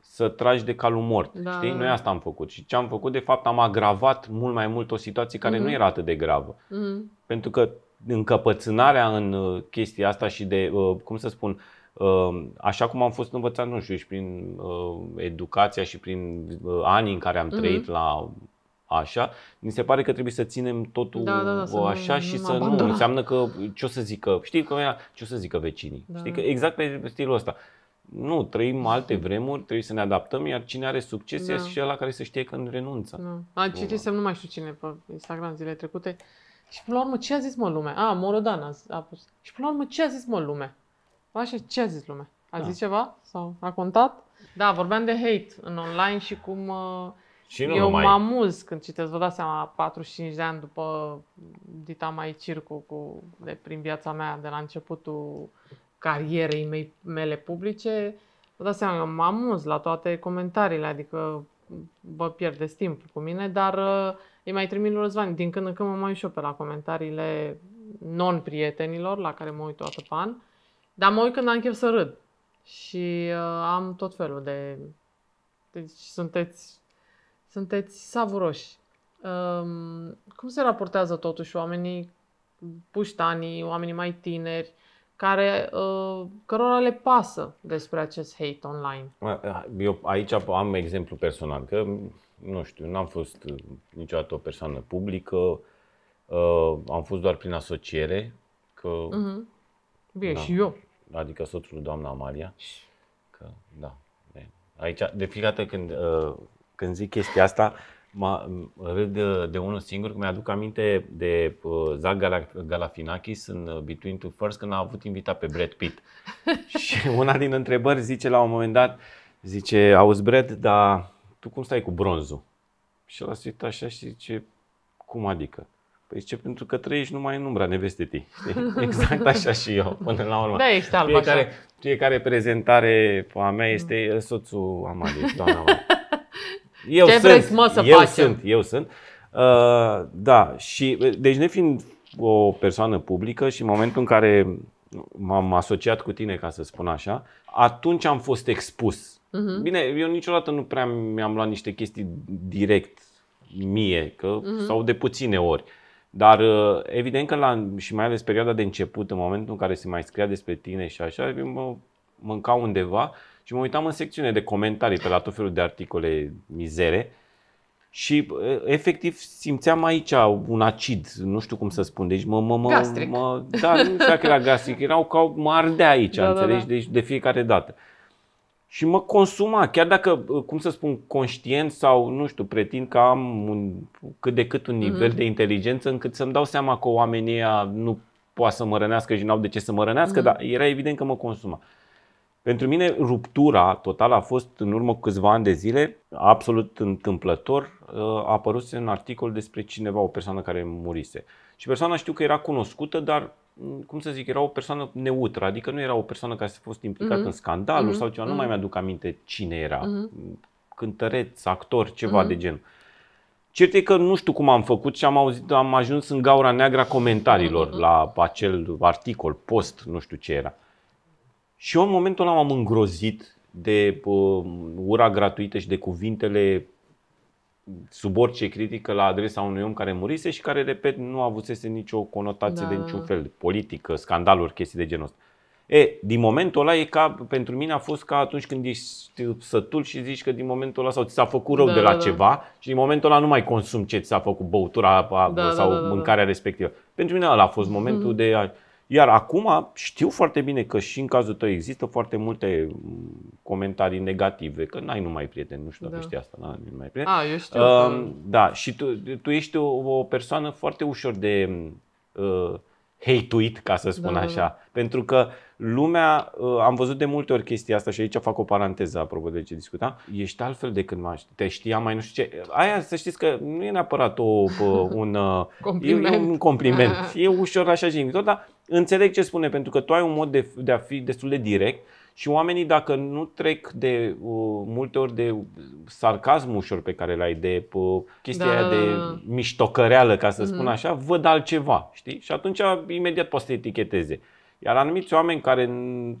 să tragi de calul mort. Da. Știi? Da, noi da. asta am făcut. Și ce am făcut, de fapt, am agravat mult mai mult o situație care mm-hmm. nu mhm. era atât de gravă. Mm-hmm. Pentru că încăpățânarea în uh, chestia asta și de, uh, cum să spun, Ehm, așa cum am fost învățat, nu știu, și prin ehm, educația și prin ehm, anii în care am mhm. trăit mm-hmm. la așa, mi se pare că trebuie să ținem totul da, da, da, așa nu, și nu să abandona. nu. Înseamnă că ce o să zică, știi cum e, ce o să zică vecinii. Da. Știi că exact pe stilul ăsta. Nu, trăim *laughs* alte vremuri, trebuie să ne adaptăm, iar cine are succes da. este și ăla care să știe că nu renunță. Da. A, să nu mai știu cine pe Instagram zilele trecute și până la urmă ce a zis mă lumea? A, Morodan a, a pus. Și până la urmă ce a zis mă lumea? Așa, da, ce a zis lumea? A da. zis ceva? Sau a contat? Da, vorbeam de hate în online și cum uh, și nu eu numai. mă amuz când citesc, vă dați seama, 45 de ani după dita mai circu cu, de prin viața mea, de la începutul carierei mei, mele publice, vă dați seama, mă amuz la toate comentariile, adică vă pierdeți timp cu mine, dar e uh, îi mai trimit lui Răzvan. Din când în când mă mai și pe la comentariile non-prietenilor la care mă uit toată pan. Dar mă uit când am chef să râd. Și uh, am tot felul de... Deci sunteți, sunteți savuroși. Um, uh, cum se raportează totuși oamenii puștanii, oamenii mai tineri, care, uh, cărora le pasă despre acest hate online? Eu aici am exemplu personal, că nu știu, n-am fost uh, niciodată o persoană publică, uh, am fost doar prin asociere, că... Uh-huh. Bine, da. și eu adică soțul lui doamna Amalia, că da. Aici, de fiecare dată când, uh, când zic chestia asta, mă râd de, uh, de unul singur, că mi-aduc aminte de uh, Zach Galafinakis în uh, Between Two First când a avut invitat pe Brad Pitt. *laughs* și una din întrebări zice la un moment dat, zice, auzi Brad, dar tu cum stai cu bronzul? Și el a zis așa și zice, cum adică? Păi ce pentru că trăiești numai în umbra nevestetii. *laughs* Exact așa și eu, până la urmă. Da, ești alb fiecare, așa. fiecare prezentare a mea este mm. soțul Amalie, *laughs* doamna Amalie. Eu ce sunt, vreți, mă, să eu facem? sunt, eu sunt. Uh, da, și deci nefiind o persoană publică și în momentul în care m-am asociat cu tine, ca să spun așa, atunci am fost expus. Uh-huh. Bine, eu niciodată nu prea mi-am luat niște chestii direct mie, că, uh-huh. sau de puține ori. Uh, dar uh, evident că la, și mai ales perioada de început, în momentul în care se mai scria despre tine și așa, eu mă mânca undeva și mă uitam în secțiune de comentarii pe la tot felul de articole mizere și uh, efectiv simțeam aici un acid, nu știu cum să spun, deci mă... mă, mă gastric. Mă, da, nu știu dacă era gastric, erau ca mă ardea aici, da, da înțelegi, da, da. deci de fiecare dată și mă consuma, chiar dacă, uh, cum să spun, conștient sau, nu știu, pretind că am un, cât de cât un mhm. nivel mm-hmm. de inteligență încât să-mi dau seama că oamenii nu poate să mă rănească și nu au de ce să mă rănească, mm-hmm. dar era evident că mă consuma. Pentru mine, ruptura totală a fost în urmă cu câțiva ani de zile, absolut întâmplător, uh, a apărut în articol despre cineva, o persoană care murise. Și persoana știu că era cunoscută, dar Mm, cum să zic, era o persoană neutră, adică nu era o persoană care a fost implicată mm-hmm. în scandaluri mm-hmm. sau ceva, mm-hmm. nu mhm. mai mi-aduc aminte cine era, mm-hmm. cântăreț, actor, ceva mm-hmm. de genul. Cert e că nu știu cum am făcut și am, auzit, am ajuns în gaura a comentariilor mm-hmm. la acel articol, post, nu știu ce era. Și eu în momentul ăla m-am îngrozit de uh, ura gratuită și de cuvintele sub orice critică la adresa unui om care murise și care, repet, nu avusese nicio conotație da. de niciun fel, politică, scandaluri, chestii de genul ăsta. E, din momentul ăla e ca, pentru mine a fost ca atunci când ești sătul și zici că din momentul ăla sau ți s-a făcut rău da, de la da, da. ceva și din momentul ăla nu mai consumi ce ți s-a făcut, băutura da, sau da, da, da. da. respectivă. Pentru mine ăla a fost momentul mm-hmm. de iar acum știu foarte bine că și în cazul tău există foarte multe comentarii negative, că n-ai numai prieteni, nu știu dacă da. știi asta, n-ai numai prieteni. A, eu știu. Uh, că... Da, și tu, tu ești o, o persoană foarte ușor de uh, hate ca să spun da, da, așa, da. pentru că lumea, uh, am văzut de multe ori chestia asta și aici fac o paranteză apropo de ce discutam, ești altfel decât când aștept. te știa mai nu știu ce. Aia să știți că nu e neapărat o, *laughs* uh, un, compliment. E, un compliment. E ușor așa tot dar înțeleg ce spune, pentru că tu ai un mod de, de a fi destul de direct și oamenii, dacă nu trec de uh, multe ori de sarcasmul ușor pe care l-ai, de uh, chestia da. aia de miștocăreală, ca să mm-hmm. spun mm. așa, văd altceva, știi? Și atunci imediat poți să eticheteze. Iar anumiți oameni care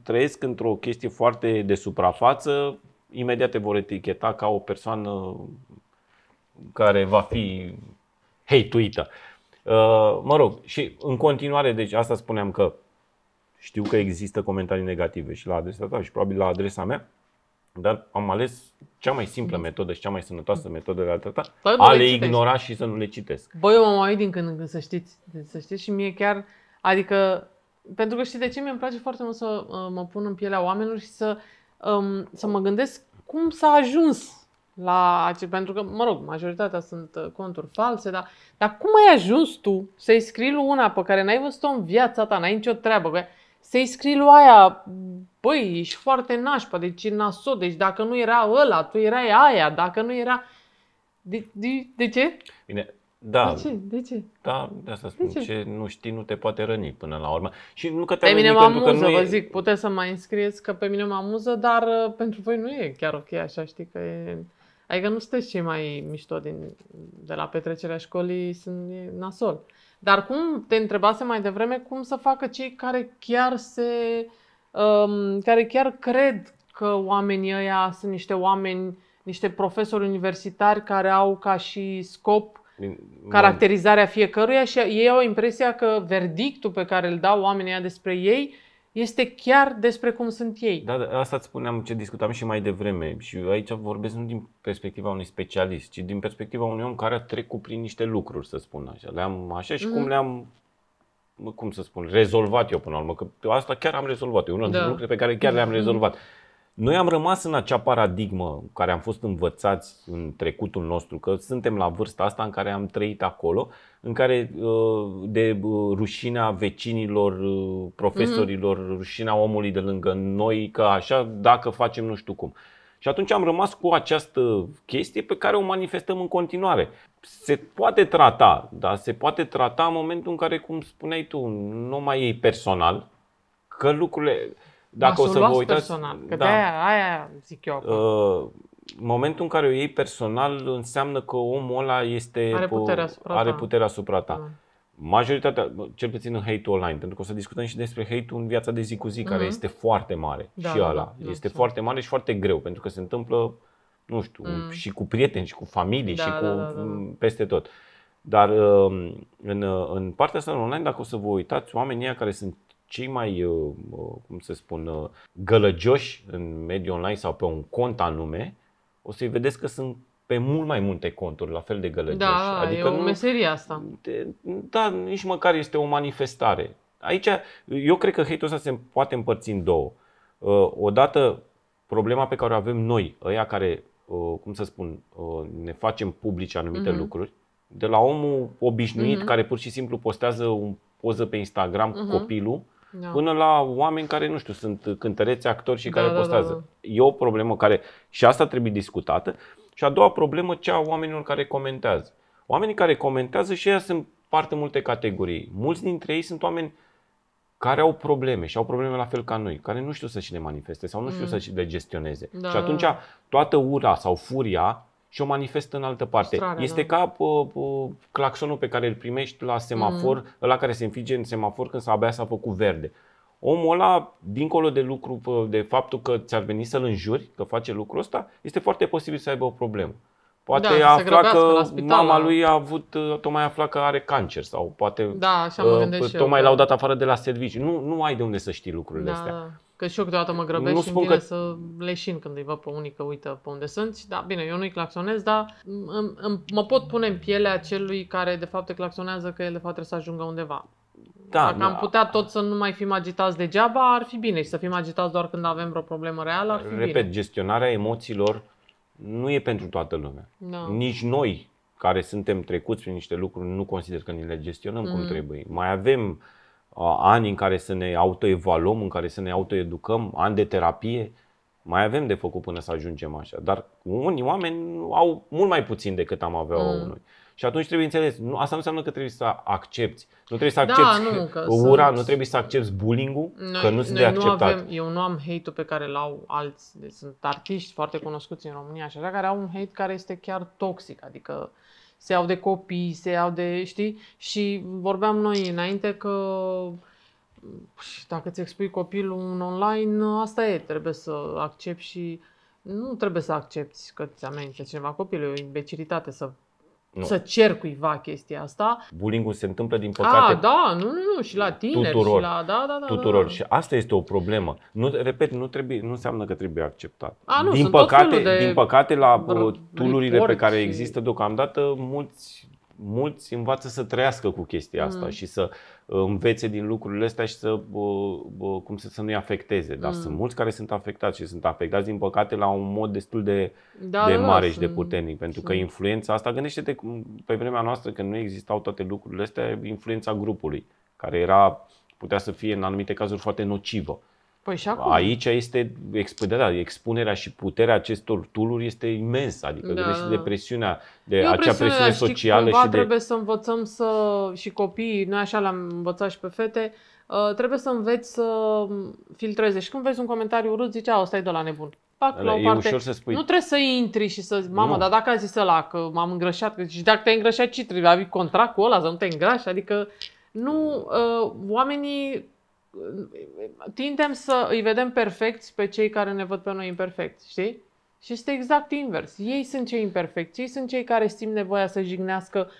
trăiesc într-o chestie foarte de suprafață, imediat te vor eticheta ca o persoană care va fi hate-uită. Uh, mă rog, și în continuare, deci asta spuneam că știu că există comentarii negative și la adresa ta și probabil la adresa mea, dar am ales cea mai simplă metodă și cea mai sănătoasă metodă de a trata, a le ignora și să nu le citesc. Băi, eu mă am uit din când în când, să știți, să știți și mie chiar, adică pentru că știi de ce? mi e place foarte mult să uh, mă pun în pielea oamenilor și să, um, să mă gândesc cum s-a ajuns la acest. Pentru că, mă rog, majoritatea sunt uh, conturi false, dar, dar cum ai ajuns tu să-i scrii lui una pe care n-ai văzut-o în viața ta, n-ai nicio treabă cu ea, să-i scrii lui aia, băi, ești foarte nașpa, deci e nasod, deci dacă nu era ăla, tu erai aia, dacă nu era... De, de, de ce? Bine, da. De ce? De ce? Da, de asta spun. De ce? ce nu știi nu te poate răni până la urmă. Și nu că te Pe mine mă amuză, vă e... zic, puteți să mă înscrieți că pe mine mă amuză, dar uh, pentru voi nu e chiar ok așa, știi că e... Adică nu sunteți cei mai mișto din, de la petrecerea școlii, sunt nasol. Dar cum te întrebase mai devreme, cum să facă cei care chiar se... Um, care chiar cred că oamenii ăia sunt niște oameni, niște profesori universitari care au ca și scop caracterizarea fiecăruia și ei au impresia că verdictul pe care îl dau oamenii despre ei este chiar despre cum sunt ei. Da, da, asta îți spuneam ce discutam și mai devreme și aici vorbesc nu din perspectiva unui specialist, ci din perspectiva unui om care a trecut prin niște lucruri, să spun așa. Le-am așa și mm. cum mhm. le-am cum să spun, rezolvat eu până la urmă, că asta chiar am rezolvat, e unul da. dintre lucrurile pe care chiar le-am mhm. rezolvat. Mm. Noi am rămas în acea paradigmă în care am fost învățați în trecutul nostru, că suntem la vârsta asta în care am trăit acolo, în care uh, de uh, rușinea vecinilor, uh, profesorilor, mhm. rușinea omului de lângă noi, că așa, dacă facem nu știu cum. Și atunci am rămas cu această chestie pe care o manifestăm în continuare. Se poate trata, dar se poate trata în momentul în care, cum spuneai tu, nu mai e personal, că lucrurile dacă o să vă uitați, personal, că da, de-aia, aia zic eu. Uh, momentul în care o iei personal înseamnă că omul ăla este are puterea asupra are ta. Puterea asupra ta. Da. Majoritatea, cel puțin în hate online, pentru că o să discutăm și despre hate în viața de zi cu zi, mm-hmm. care mhm. este foarte mare da, și da, ăla. Da, este da, foarte mare și foarte greu, pentru că se întâmplă, nu știu, mm. și cu prieteni, și cu familii, da, și cu da, da, da. da. Mm, peste tot. Dar um, în, în partea asta online, dacă o să vă uitați, oamenii care sunt cei mai, uh, uh, cum se spun, uh, gălăgioși în mediul online sau pe un cont anume, o să-i vedeți că sunt pe mult mai multe conturi la fel de gălăgioși. Da, adică e o meserie asta. De, da, nici măcar este o manifestare. Aici, eu cred că hate-ul ăsta se poate împărți în două. Odată, problema pe care o avem noi, ăia care, cum să spun, ne facem publice anumite mm-hmm. lucruri, de la omul obișnuit mm-hmm. care pur și simplu postează un poză pe Instagram cu mm-hmm. copilul da. până la oameni care, nu știu, sunt cântăreți, actori și da, care da, da postează. Da, da. E o problemă care și asta trebuie discutată. Și a doua problemă, cea a oamenilor care comentează. Oamenii care comentează și ei sunt parte multe categorii. Mulți dintre ei sunt oameni care au probleme și au probleme la fel ca noi, care nu știu să și le manifeste sau nu știu mm. să și le gestioneze. Da. Și da, atunci da. toată ura sau furia și o manifest în altă parte. Frustrare, este da. ca uh, uh, claxonul pe care îl primești la mhm. semafor, mm. la care se înfige în semafor când s-a abia s-a făcut verde. Omul ăla, dincolo de lucru, de faptul că ți-ar veni să-l înjuri, că face lucrul ăsta, este foarte posibil să aibă o problemă. Poate da, afla că spital, mama da. lui a avut, ă, tocmai afla că are cancer sau poate da, așa ă, mă uh, tocmai eu, l-au dat afară de la servicii. Nu, nu ai de unde să știi lucrurile da. astea. Că și eu câteodată mă grăbesc nu și că... să leșin când îi văd pe unii că uită pe unde sunt. Da, bine, eu nu-i claxonez, dar îm, îm, mă pot pune în pielea celui care de fapt claxonează că el de fapt trebuie să ajungă undeva. Da, Dacă da. am putea tot să nu mai fim agitați degeaba, ar fi bine și să fim agitați doar când avem vreo problemă reală, ar fi Repet, bine. gestionarea emoțiilor nu e pentru toată lumea. Da. Nici noi, care suntem trecuți prin niște lucruri, nu consider că ni le gestionăm mm. cum trebuie. Mai avem uh, ani în care să ne autoevaluăm, în care să ne autoeducăm, ani de terapie. Mai avem de făcut până să ajungem așa. Dar unii oameni au mult mai puțin decât am avea mm. noi. Și atunci trebuie înțeles, nu, asta nu înseamnă că trebuie să accepti. Nu trebuie să da, accepti da, nu, că ura, sunt... nu trebuie să accepti bullying-ul, noi, că nu sunt de acceptat. Nu avem, eu nu am hate-ul pe care l au alți. Deci sunt artiști foarte cunoscuți în România și așa, care au un hate care este chiar toxic. Adică se iau de copii, se iau de, știi? Și vorbeam noi înainte că dacă îți expui copilul în online, asta e, trebuie să accepti și nu trebuie să accepti că ți amenință cineva copilul, e o imbecilitate să nu. să cer cuiva chestia asta. Bullying-ul se întâmplă din păcate. Ah, da, nu, nu, nu, și la tineri, tuturor, și la da, da, da, da tuturor. Da, da. Și asta este o problemă. Nu repet, nu trebuie, nu înseamnă că trebuie acceptat. A, nu, din păcate, de din păcate la tulurile pe care există deocamdată mulți mulți învață să trăiască cu chestia asta mm. și să uh, învețe din lucrurile astea și să, cum să, să nu-i afecteze. Dar mm. sunt mulți care sunt afectați și sunt afectați, din păcate, la un mod destul de, da, de da, da, mare da, și de puternic. Pentru că influența asta, gândește-te pe vremea noastră când nu existau toate lucrurile astea, influența grupului, care era putea să fie în anumite cazuri foarte nocivă. Mm Păi și acum. Aici este expunerea, expunerea și puterea acestor tooluri este imensă. Adică da. gândește de presiunea, de Eu acea presiune, presiune socială știi, și de... să învățăm să și copiii, noi așa l-am învățat și pe fete, ă, trebuie să înveți să filtreze. Și când vezi un comentariu urât, zici, a, ăsta e de la nebun. Pac, la o parte. Ușor să spui... Nu trebuie să intri și să zici, mamă, nu. dar dacă a zis ăla că m-am îngrășat, că, și dacă te-ai îngrășat, ce trebuie? Avi contract cu ăla, să nu te îngrași? Adică nu, ă, oamenii tindem să îi vedem perfecți pe cei care ne văd pe noi imperfecți, știi? Și este exact invers. Ei sunt cei imperfecți, ei sunt cei care simt nevoia să jignească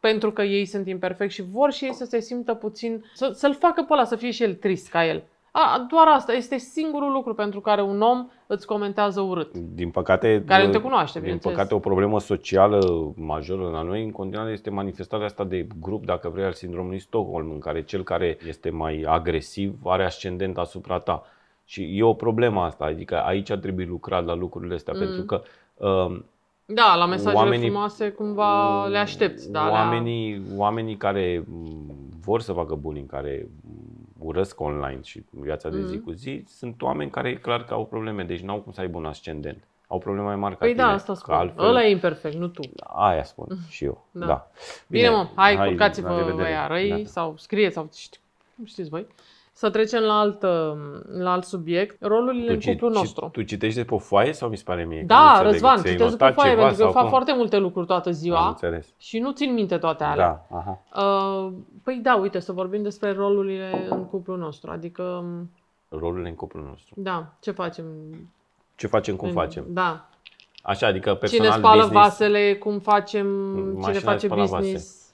pentru că ei sunt imperfecți și vor și ei să se simtă puțin, să, să-l facă pe ăla, să fie și el trist ca el. A, doar asta este singurul lucru pentru care un om îți comentează urât. Din păcate, care nu te cunoaște, Din păcate, o problemă socială majoră la noi în continuare este manifestarea asta de grup, dacă vrei, al sindromului Stockholm, în care cel care este mai agresiv are ascendent asupra ta. Și e o problemă asta, adică aici trebuie lucrat la lucrurile astea, mm. pentru că um, da, la mesajele oamenii, frumoase cumva le aștepți. Da, oamenii, oamenii care mm, vor să facă bullying, care urăsc online și viața de zi mm. cu zi, sunt oameni care e clar că au probleme, deci n-au cum să aibă un ascendent. Au probleme mai mari ca păi da, tine. da, asta spun. Altfel... Ăla e imperfect, nu tu. Aia spun mm. și eu, *laughs* da. da. Bine, Bine mă, hai, hai curcați vă aia răi da. sau scrieți sau știți voi. Să trecem la alt, um, la alt subiect, rolul tu, în cuplul nostru. Tu citești pe foaie sau mi se pare mie? Da, că Răzvan, înțeleg, de pe foaie pentru că fac cum? foarte multe lucruri toată ziua și nu țin minte toate alea. Da, aha. Uh, păi da, uite, să vorbim despre rolurile în cuplul nostru, adică... Um, rolurile în cuplul nostru. Da, ce facem? Ce facem, cum în, facem. Da. Așa, adică personal Cine spală business, vasele, cum facem, cine face business. Vase.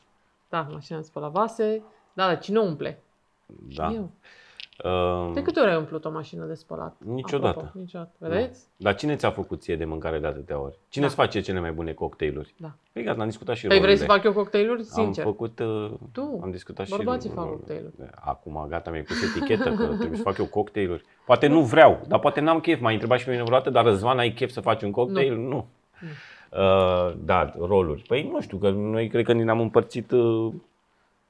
Da, mașina spală vase. Da, dar cine umple? Da. eu. Uh, de câte ori ai umplut o mașină de spălat? Niciodată. Apropo, niciodată. Vedeți? Da. Dar cine ți-a făcut ție de mâncare de atâtea ori? Cine da. îți face cele mai bune cocktailuri? Da. Păi gata, am discutat și Păi vrei să fac eu cocktailuri? Sincer. Am făcut... Uh, tu? Am discutat Bărbații și... fac cocktailuri. Acum gata, mi-ai pus etichetă că trebuie să fac eu cocktailuri. Poate nu vreau, dar poate n-am chef. M-ai întrebat și pe mine vreodată, dar Răzvan, ai chef să faci un cocktail? Nu. nu. Uh, da, roluri. Păi nu știu, că noi cred că ne-am împărțit uh,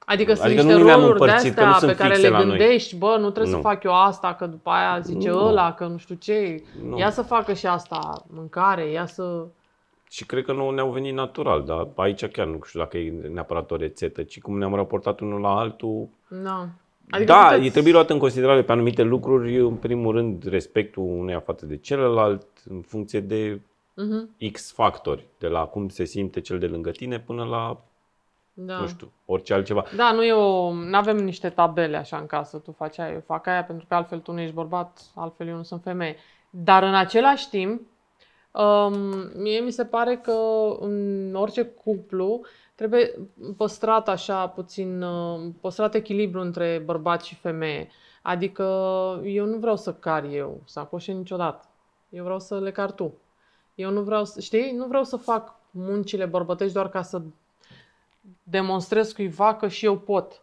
Adică sunt adică niște roluri de astea pe care le gândești, noi. bă, nu trebuie nu. să fac eu asta, că după aia zice nu. ăla, că nu știu ce. Nu. Ia să facă și asta, mâncare, ia să... Și cred că nu ne-au venit natural, dar aici chiar nu știu dacă e neapărat o rețetă, ci cum ne-am raportat unul la altul. Da. Adică da, puteți... e trebuie luat în considerare pe anumite lucruri, în primul rând respectul uneia față de celălalt, în funcție de uh-huh. X factori, de la cum se simte cel de lângă tine până la da. nu știu, orice altceva. Da, nu eu, nu avem niște tabele așa în casă, tu faci aia, eu fac aia, pentru că altfel tu nu ești bărbat, altfel eu nu sunt femeie. Dar în același timp, um, mie mi se pare că în orice cuplu trebuie păstrat așa puțin, um, păstrat echilibru între bărbat și femeie. Adică eu nu vreau să car eu să acoșe niciodată. Eu vreau să le car tu. Eu nu vreau, să, știi, nu vreau să fac muncile bărbătești doar ca să demonstrez cuiva că și eu pot.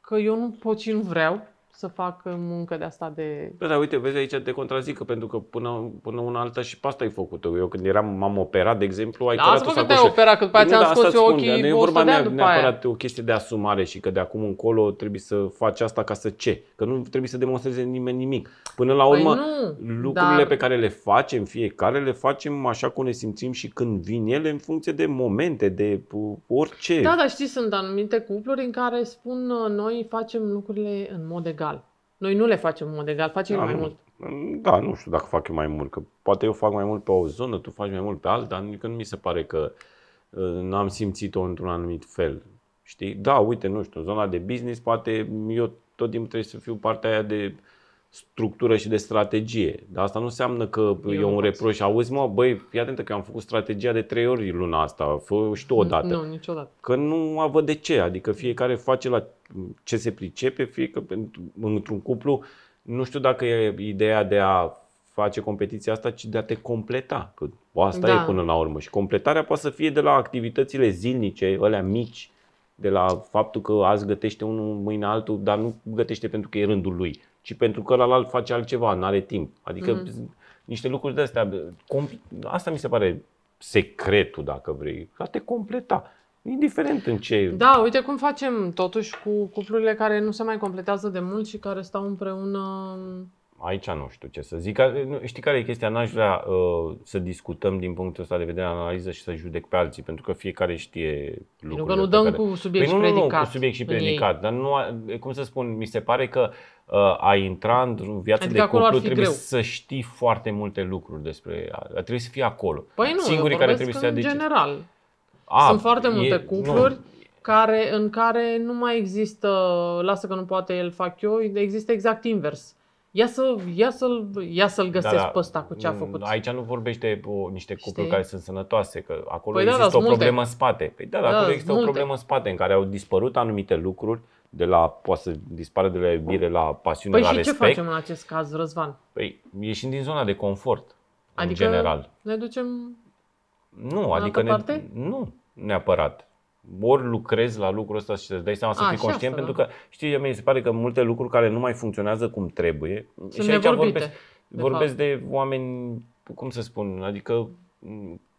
Că eu nu pot și nu vreau, să fac muncă de asta de... Da, da, uite, vezi aici te contrazică, pentru că până, până una alta și pasta ai făcut -o. Eu când eram, m-am operat, de exemplu, ai da, cărat te-ai operat, că după aceea am scos eu ochii Nu e vorba mea neapărat aia. o chestie de asumare și că de acum încolo trebuie să faci asta ca să ce? Că nu trebuie să demonstreze nimeni nimic. Până la păi urmă, păi nu, lucrurile dar... pe care le facem, fiecare le facem așa cum ne simțim și când vin ele, în funcție de momente, de orice. Da, dar știi, sunt anumite cupluri în care spun noi facem lucrurile în mod egal noi nu le facem în mod egal, facem da, mai nu. mult. Da, nu știu dacă fac eu mai mult, că poate eu fac mai mult pe o zonă, tu faci mai mult pe alta, adică nu mi se pare că uh, n-am simțit-o într-un anumit fel. Știi? Da, uite, nu știu, zona de business, poate eu tot timpul trebuie să fiu partea aia de structură și de strategie. Dar asta nu înseamnă că eu e un reproș. Auzi, mă, băi, fii atentă că am făcut strategia de trei ori luna asta, fă și tu odată. Nu, niciodată. Că nu văd de ce, adică fiecare face la ce se pricepe, fie că într-un cuplu, nu știu dacă e ideea de a face competiția asta, ci de a te completa. Că asta da. e până la urmă. Și completarea poate să fie de la activitățile zilnice, alea mici, de la faptul că azi gătește unul, mâine altul, dar nu gătește pentru că e rândul lui, ci pentru că ăla face altceva, nu are timp. Adică mm-hmm. niște lucruri de astea. Asta mi se pare secretul, dacă vrei, a te completa. Indiferent în ce... Da, uite cum facem totuși cu cuplurile care nu se mai completează de mult și care stau împreună... Aici nu știu ce să zic. Știi care e chestia? N-aș vrea uh, să discutăm din punctul ăsta de vedere analiză și să judec pe alții, pentru că fiecare știe lucrurile. Nu că nu dăm care... cu subiect păi și predicat. Nu, nu, cu subiect și predicat. Dar nu, cum să spun, mi se pare că uh, a intra într-o viață adică de cuplu trebuie greu. să știi foarte multe lucruri despre... Trebuie să fii acolo. Păi nu, Singurii care trebuie să în decizii. general. A, Sunt foarte multe e, cupluri nu. care, în care nu mai există, lasă că nu poate el fac eu, există exact invers. Ia, să, ia, să-l, ia să-l da, găsesc da, da. pe ăsta cu ce a mm, făcut. Aici nu vorbește o, niște cupluri Știi? care sunt sănătoase, că acolo păi da, există da, da, o multe. problemă în spate. Păi da, da, da acolo există multe. o problemă în spate în care au dispărut anumite lucruri, de la, poate să dispare de la iubire la pasiune, păi la și respect. ce facem în acest caz, Răzvan? Păi ieșim din zona de confort, adică în general. ne ducem nu, în adică altă parte? ne, nu neapărat. Ori lucrezi la lucrul ăsta și să dai seama să A, fii conștient, asta, pentru da. că știi, mie se pare că multe lucruri care nu mai funcționează cum trebuie. Sunt și aici nevorbite, vorbesc de, vorbesc de oameni, cum să spun, adică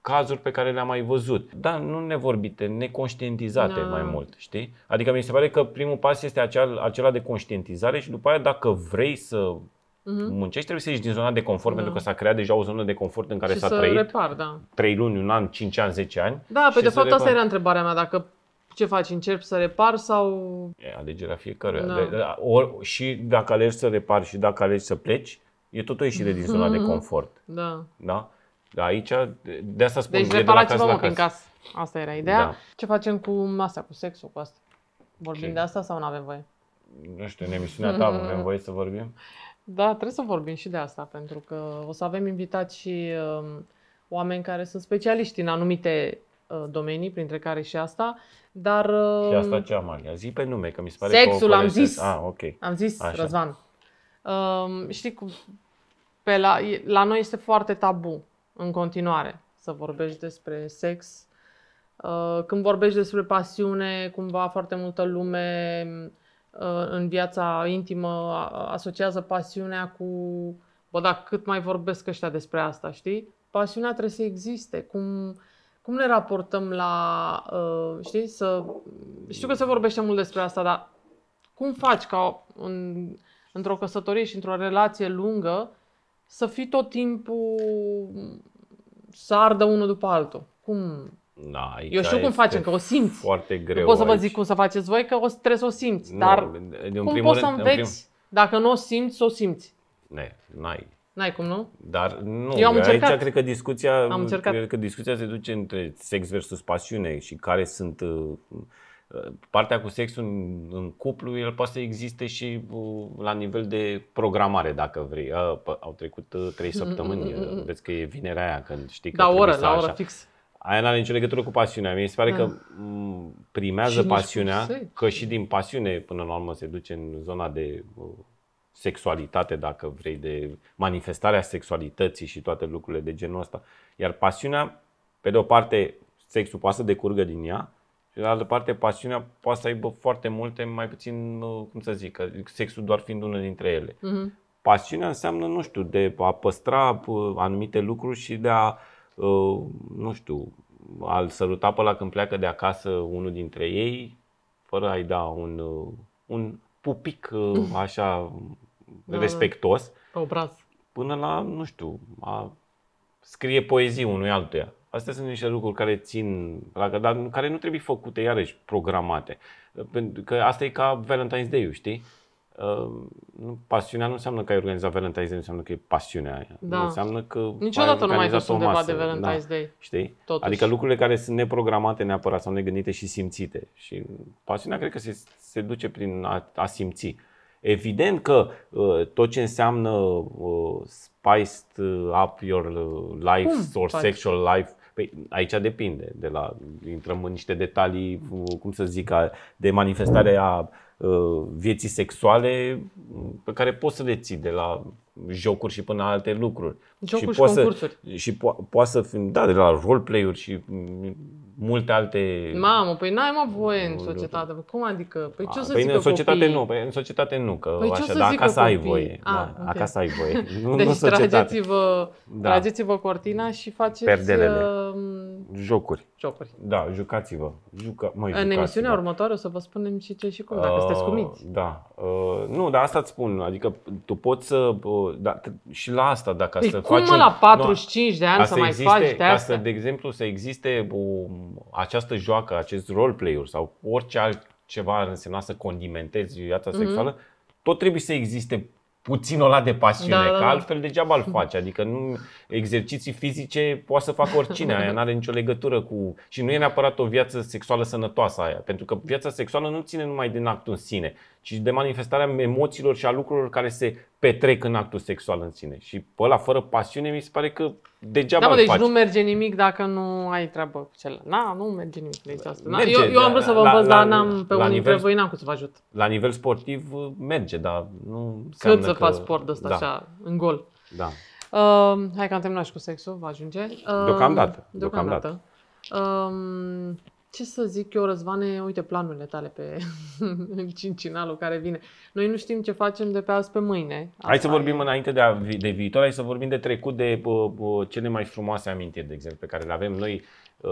cazuri pe care le-am mai văzut, dar nu nevorbite, neconștientizate da. mai mult, știi? Adică mi se pare că primul pas este acel, acela de conștientizare și după aia dacă vrei să uh-huh. muncești, trebuie să ieși din zona de confort, da. pentru că s-a creat deja o zonă de confort în care și s-a trăit repar, da. 3 luni, un an, 5 ani, 10 ani. Da, pe de fapt repar. asta era întrebarea mea, dacă ce faci, încerci să repar sau... E alegerea fiecăruia. Da. De, or, și dacă alegi să repari și dacă alegi să pleci, e tot o ieșire din zona de mhm. confort. Da. Da? Aici, de asta spun, deci, de, de la caz la casă. Asta era ideea. Da. Ce facem cu asta, cu sexul, cu asta? Vorbim Ce? de asta sau nu avem voie? Nu știu, în emisiunea ta *laughs* avem voie să vorbim? Da, trebuie să vorbim și de asta, pentru că o să avem invitați și uh, oameni care sunt specialiști în anumite uh, domenii, printre care și asta, dar... Uh, și asta um, ce am alia? Zi pe nume, că mi se pare Sexul, că am zis. Ah, ok. Am zis, Așa. Răzvan. Uh, știi, pe la, la noi este foarte tabu în continuare să vorbești despre sex. Uh, când vorbești despre pasiune, cumva foarte multă lume Uh, în viața intimă asociază pasiunea cu, bă, da, cât mai vorbesc ăștia despre asta, știi? Pasiunea trebuie să existe. Cum, cum ne raportăm la, uh, știi, să... Știu că se vorbește mult despre asta, dar cum faci ca în, într-o căsătorie și într-o relație lungă să fii tot timpul să ardă unul după altul? Cum, Na, Eu știu cum facem, că o simți. Foarte greu. Nu pot să vă aici. zic cum să faceți voi, că o trebuie să o simți. Nu, dar în cum poți să înveți? În primul... Dacă nu o simți, o simți. Ne, n-ai. N-ai cum, nu? Dar nu, Eu am încercat. aici cred că discuția, am încercat. cred că discuția se duce între sex versus pasiune și care sunt uh, uh, partea cu sexul în, în cuplu, el poate să existe și uh, la nivel de programare, dacă vrei. au trecut trei mm, mm, săptămâni, mm, vezi că e vinerea aia, când știi că da, oră, să la așa. oră fix. Aia n-are nicio legătură cu pasiunea. Mi se pare că da. mm, primează și pasiunea, că și din pasiune până la urmă se duce în zona de uh, sexualitate, dacă vrei, de manifestarea sexualității și toate lucrurile de genul ăsta. Iar pasiunea, pe de o parte, sexul poate să decurgă din ea, și de altă parte, pasiunea poate să aibă foarte multe, mai puțin, uh, cum să zic, sexul doar fiind unul dintre ele. Mm-hmm. Pasiunea înseamnă, nu știu, de a păstra uh, anumite lucruri și de a uh, Uh, nu știu, al săruta pe la când pleacă de acasă unul dintre ei, fără a-i da un, uh, un pupic uh, așa *laughs* da, da, da. respectos. Pe obraz. Până la, nu știu, a scrie poezii unui altuia. Astea sunt niște lucruri care țin, dar care nu trebuie făcute, iarăși, programate. Pentru că asta e ca Valentine's day știi? Ehm, nu, pasiunea nu înseamnă că ai organizat Valentine's Day, nu înseamnă că e pasiunea aia. Da. Nu înseamnă că Niciodată nu mai fost undeva de Valentine's da, Day. Știi? Totuși. Adică lucrurile care sunt neprogramate neapărat sau negândite și simțite. Și pasiunea cred că se, se duce prin a, a simți. Evident că uh, tot ce înseamnă uh, spiced up your life Cum or faci? sexual life Păi aici depinde, de la, intrăm în niște detalii, cum să zic, de manifestarea Uh, vieții sexuale pe care poți să le ții de la jocuri și până alte lucruri. Jocuri și, și concursuri. Să, și po- poate să fim, da, de la roleplay-uri și multe alte... Mamă, păi n-ai mă voie în societate. Cum adică? Păi ce o să păi zică în societate copii? nu, păi în societate nu, că păi așa, dar acasă ai voie. A, ah, da, okay. acasă ai voie. *laughs* Nu, deci nu trageți-vă, da. trageți-vă cortina și faceți... Perdelele. Uh, jocuri. Jocuri. Da, jucați-vă. Juca, măi, în emisiunea următoare o să vă spunem și ce și cum, dacă uh, sunteți cumiți. Da. Uh, nu, dar asta îți spun. Adică tu poți să uh, da, și la asta, dacă păi să cum facem... la 45 nu, de ani să, să mai existe, faci de asta? de exemplu, să existe o, această joacă, acest roleplay-uri sau orice altceva ar însemna să condimentezi viața mhm. sexuală, mm-hmm. tot trebuie să existe puțin ăla de pasiune, da, da, da. că altfel degeaba îl faci. Adică nu, exerciții fizice poate să facă oricine, aia *laughs* nu are nicio legătură cu... Și nu e neapărat o viață sexuală sănătoasă aia, pentru că viața sexuală nu ține numai din actul în sine, ci de manifestarea emoțiilor și a lucrurilor care se petrec în actul sexual în sine. Și pe ăla fără pasiune mi se pare că degeaba da, mă, deci faci. nu merge nimic dacă nu ai treabă cu celălalt. Na, nu merge nimic. Deci asta, merge, eu, eu am vrut să vă învăț, dar n-am pe la unii nivel, voi n-am cum să vă ajut. La nivel sportiv uh, merge, dar nu Cât să că... faci sport de ăsta da. așa, în gol. Da. Uh, hai că am terminat și cu sexul, va ajunge. Uh, deocamdată. Deocamdată. deocamdată. Uh, ce să zic eu, Răzvane, uite planurile tale pe *laughs* cincinalul care vine. Noi nu știm ce facem de pe azi pe mâine. Asta hai să vorbim e... înainte de, a, de viitor, hai să vorbim de trecut, de bă, cele mai frumoase amintiri, de exemplu, pe care le avem noi uh,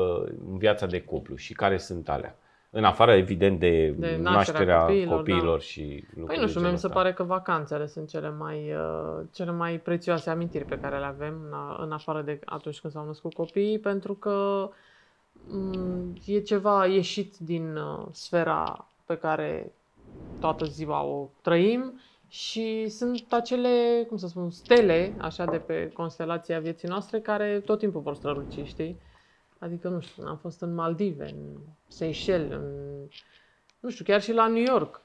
în viața de cuplu și care sunt alea. În afară, evident, de, de nașterea, nașterea copiilor, da. copiilor da. și lucrurile Păi nu știu, mi se pare că vacanțele sunt cele mai, uh, cele mai prețioase amintiri pe care le avem, în afară de atunci când s-au născut copiii, pentru că mm, e ceva ieșit din uh, sfera pe care toată ziua o trăim și sunt acele, cum să spun, stele, așa, de pe constelația vieții noastre, care tot timpul vor străluci, știi? Adică, nu știu, am fost în Maldive, în Seychelles, nu știu, chiar și la New York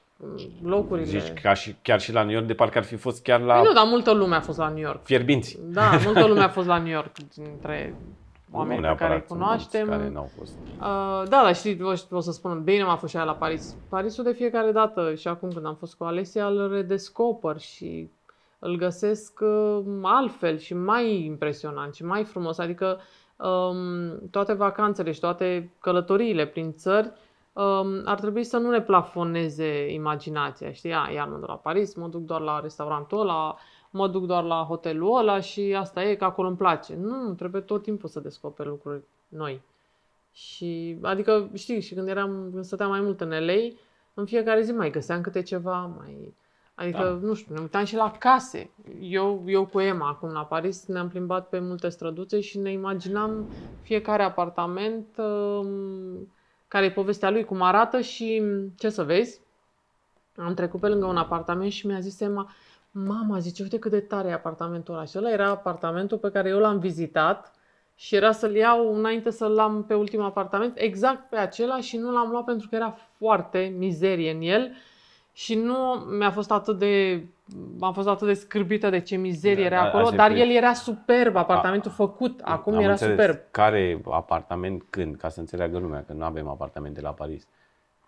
locurile. Zici ca și, chiar și la New York, de parcă ar fi fost chiar la... nu, dar multă lume a fost la New York. Fierbinți. Da, multă lume a fost la New York dintre oameni pe care îi cunoaștem. Care n-au fost. Uh, da, dar știi, vă, o să spun, bine m-a fost și aia la Paris. Parisul de fiecare dată și acum când am fost cu Alessia îl redescoper și îl găsesc uh, altfel și mai impresionant și mai frumos. Adică uh, um, toate vacanțele și toate călătoriile prin țări um, ar trebui să nu ne plafoneze imaginația. Știi, ia, mă duc la Paris, mă duc doar la restaurantul ăla, mă duc doar la hotelul ăla și asta e, că acolo îmi place. Nu, trebuie tot timpul să descoperi lucruri noi. Și, adică, știi, și când, eram, când stăteam mai mult în LA, în fiecare zi mai găseam câte ceva, mai Adică, da. nu știu, ne uitam și la case. Eu, eu cu Emma acum la Paris ne-am plimbat pe multe străduțe și ne imaginam fiecare apartament uh, care e povestea lui, cum arată și ce să vezi. Am trecut pe lângă un apartament și mi-a zis Emma, mama, zice, uite cât de tare e apartamentul ăla. Și ăla era apartamentul pe care eu l-am vizitat și era să-l iau înainte să-l am pe ultimul apartament, exact pe acela și nu l-am luat pentru că era foarte mizerie în el și nu mi-a fost atât de am fost atât de scârbită de ce mizerie da, era da, acolo, dar el era superb, apartamentul a, făcut, acum era superb. Care apartament când, ca să înțeleagă lumea, că nu avem apartamente la Paris.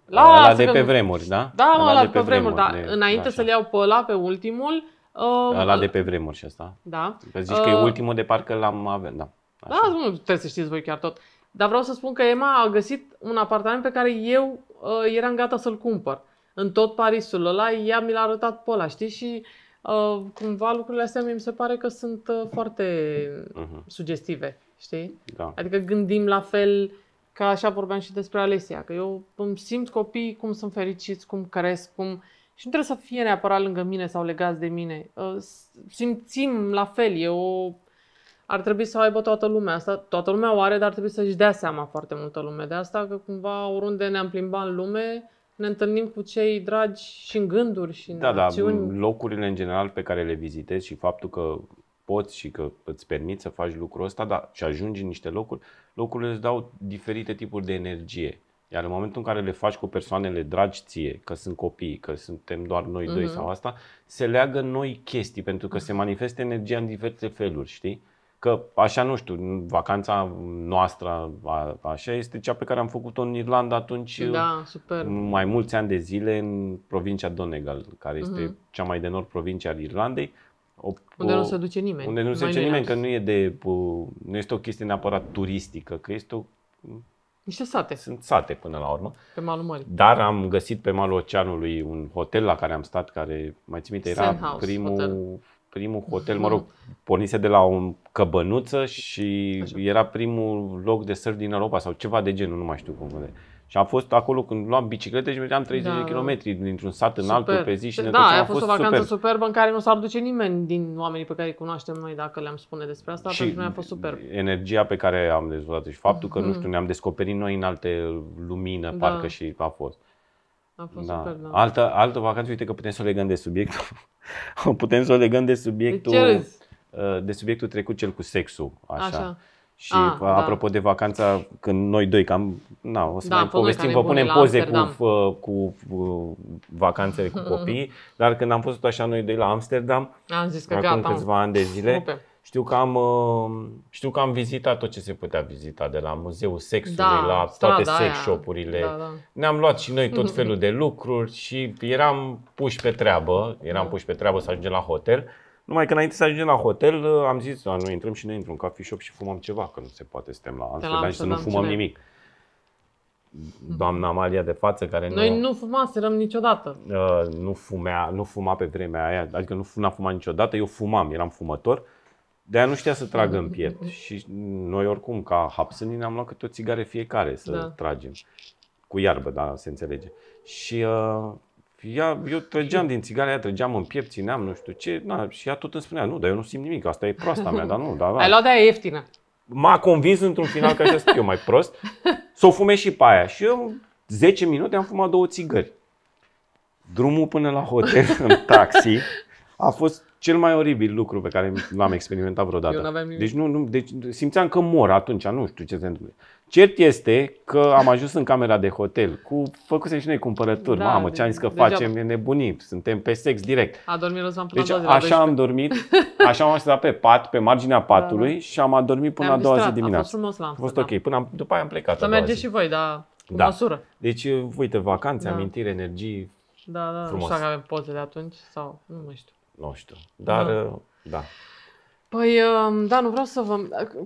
La, da? la de pe vremuri, da? Da, la, de pe vremuri, da. Înainte să-l iau pe ăla, pe ultimul. Um, la de pe vremuri și asta. Da. Că zici că e uh, ultimul de parcă l-am avea, da. Așa. Da, nu trebuie să știți voi chiar tot. Dar vreau să spun că Emma a găsit un apartament pe care eu uh, eram gata să-l cumpăr. Uh, în tot Parisul ăla, ea mi l-a arătat pe ăla, știi? Și uh, cumva lucrurile astea mi se pare că sunt uh, foarte uh-huh. sugestive, știi? Da. Adică gândim la fel ca așa vorbeam și despre Alesia, că eu îmi simt copiii cum sunt fericiți, cum cresc, cum... Și nu trebuie să fie neapărat lângă mine sau legați de mine. Uh, simțim la fel, e o ar trebui să o aibă toată lumea asta. Toată lumea o are, dar ar trebui să-și dea seama foarte multă lume de asta, că cumva oriunde ne-am plimbat în lume, ne întâlnim cu cei dragi și în gânduri și în da, Da, locurile în general pe care le vizitezi și faptul că poți și că îți permiți să faci lucrul ăsta dar, și ajungi în niște locuri, locurile îți dau diferite tipuri de energie. Iar în momentul în care le faci cu persoanele dragi ție, că sunt copii, că suntem doar noi uh-huh. doi mhm. sau asta, se leagă noi chestii, pentru că se manifestă energia în diverse feluri, știi? Că așa, nu știu, vacanța noastră a, așa este cea pe care am făcut-o în Irlanda atunci da, super. mai mulți ani de zile în provincia Donegal, care este uh-huh. cea mai de nord provincie al Irlandei. O, unde o, nu se duce nimeni. Unde nu se duce nimeni, că nu, e de, nu este o chestie neapărat turistică, că este o niște sate. Sunt sate până la urmă. Pe malul mării. Dar am găsit pe malul oceanului un hotel la care am stat, care, mai țin minte, era primul hotel primul hotel, mă rog, pornise de la o căbănuță și Așa. era primul loc de surf din Europa sau ceva de genul, nu mai știu cum. vede. Și am fost acolo când luam biciclete și mergeam 30 da. de kilometri dintr-un sat în Super. altul pe zi și ne Da, a fost, fost o vacanță super. superbă în care nu s-ar duce nimeni din oamenii pe care îi cunoaștem noi dacă le-am spune despre asta, și pentru noi a fost superb. energia pe care am dezvoltat și faptul că, mm. nu mhm. știu, ne-am descoperit noi în alte lumină, da. parcă și a fost. A fost da. super, da. Altă, altă vacanță, uite că putem să o legăm de subiectul. *laughs* putem să o legăm de subiectul. De, uh, de subiectul trecut cel cu sexul, așa. așa. Și ah, uh, A, da. apropo da. de vacanța, când noi doi cam, na, o să da, mai povestim, vă punem poze cu, uh, cu, cu vacanțele cu *laughs* copii, dar când am fost așa noi doi la Amsterdam, am zis că acum gata, câțiva am. ani de zile, știu că, am, uh, știu că am vizitat tot ce se putea vizita, de la muzeul sexului, da, la toate sex shop-urile. Da, da. Ne-am luat și noi tot *laughs* felul de lucruri și eram puși pe treabă, eram da. puși pe treabă să ajungem la hotel. Numai că înainte să ajungem la hotel, uh, am zis, da, noi intrăm și ne intrăm în coffee shop și fumăm ceva, că nu se poate, suntem la Amsterdam și să nu fumăm nimic. Doamna Amalia de față care Noi nu, nu fumaserăm niciodată. Uh, nu, fumea, nu fuma pe vremea aia, adică nu a fumat niciodată, eu fumam, eram fumător. Uh, de nu știa să tragă în piept. Și noi oricum, ca hapsânii, ne-am luat câte o țigare fiecare să da. tragem. Cu iarbă, da, se înțelege. Și uh, ea, eu trăgeam din țigara ea trăgeam în piept, țineam, nu știu ce. Na, și ea tot îmi spunea, nu, dar eu nu simt nimic, asta e proasta mea, dar nu. Da, da. Ai luat de aia ieftină. M-a convins într-un final că așa eu mai prost. Să o fume și pe aia. Și eu 10 minute am fumat două țigări. Drumul până la hotel în taxi a fost cel mai oribil lucru pe care l-am experimentat vreodată. Eu nimic. Deci, nu, nu, deci simțeam că mor atunci, nu știu ce se întâmplă. Cert este că am ajuns în camera de hotel cu făcusem și noi cumpărături. Da, Mamă, ce am zis că facem, e nebunit, suntem pe sex direct. A dormit Răzvan deci, la așa am dormit, *laughs* așa am așezat pe pat, pe marginea da, patului da, da. și am adormit până la a doua zi dimineața. A fost frumos la A fost ok, până am, după aia am plecat. Să mergeți și voi, dar cu da. măsură. Deci, uite, vacanțe, da. amintiri, energii, da, da, frumos. nu știu dacă avem poze de atunci sau nu mai știu nu știu. Dar, da. Uh, da. Păi, um, da, nu vreau să vă...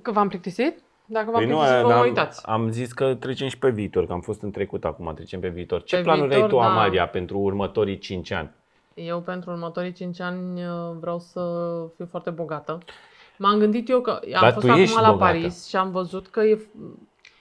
Că v-am plictisit? Dacă v-am păi nu, vă am, uitați. Am zis că trecem și pe viitor, că am fost în trecut, acum trecem pe viitor. Ce pe planuri viitor, ai tu, da. Amalia, pentru următorii 5 ani? Eu pentru următorii 5 ani uh, vreau să fiu foarte bogată. M-am gândit eu că am Dar fost acum la bogată. Paris și am văzut că e,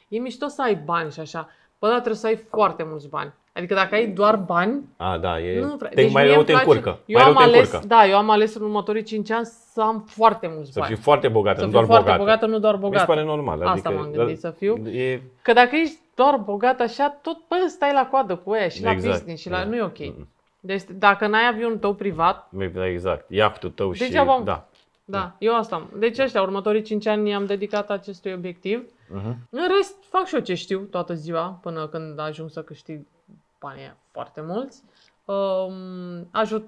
e mișto să ai bani și așa. Bă, dar trebuie să ai foarte mulți bani. Adică dacă ai doar bani, A, da, e... nu prea. deci mai rău te încurcă. Eu mai am ales, încurcă. da, eu am ales în următorii 5 ani să am foarte mulți bani. Să fii foarte bogată, să nu doar foarte bogată. bogată, nu doar bogată. Mi se pare normal. Asta adică, m-am gândit dar, să fiu. E... Că dacă ești doar bogat așa, tot bă, stai la coadă cu ea și exact. la business și la... Da. Nu e ok. Mm. Deci dacă n-ai avionul tău privat... Exact, exact iahtul tău deci și... Am... Da. Da, mm. eu asta am. Deci ăștia, următorii 5 ani i-am dedicat acestui obiectiv. Uh-huh. În rest, fac și eu ce știu toată ziua, până când ajung să câștig banii foarte mulți. Um, ajut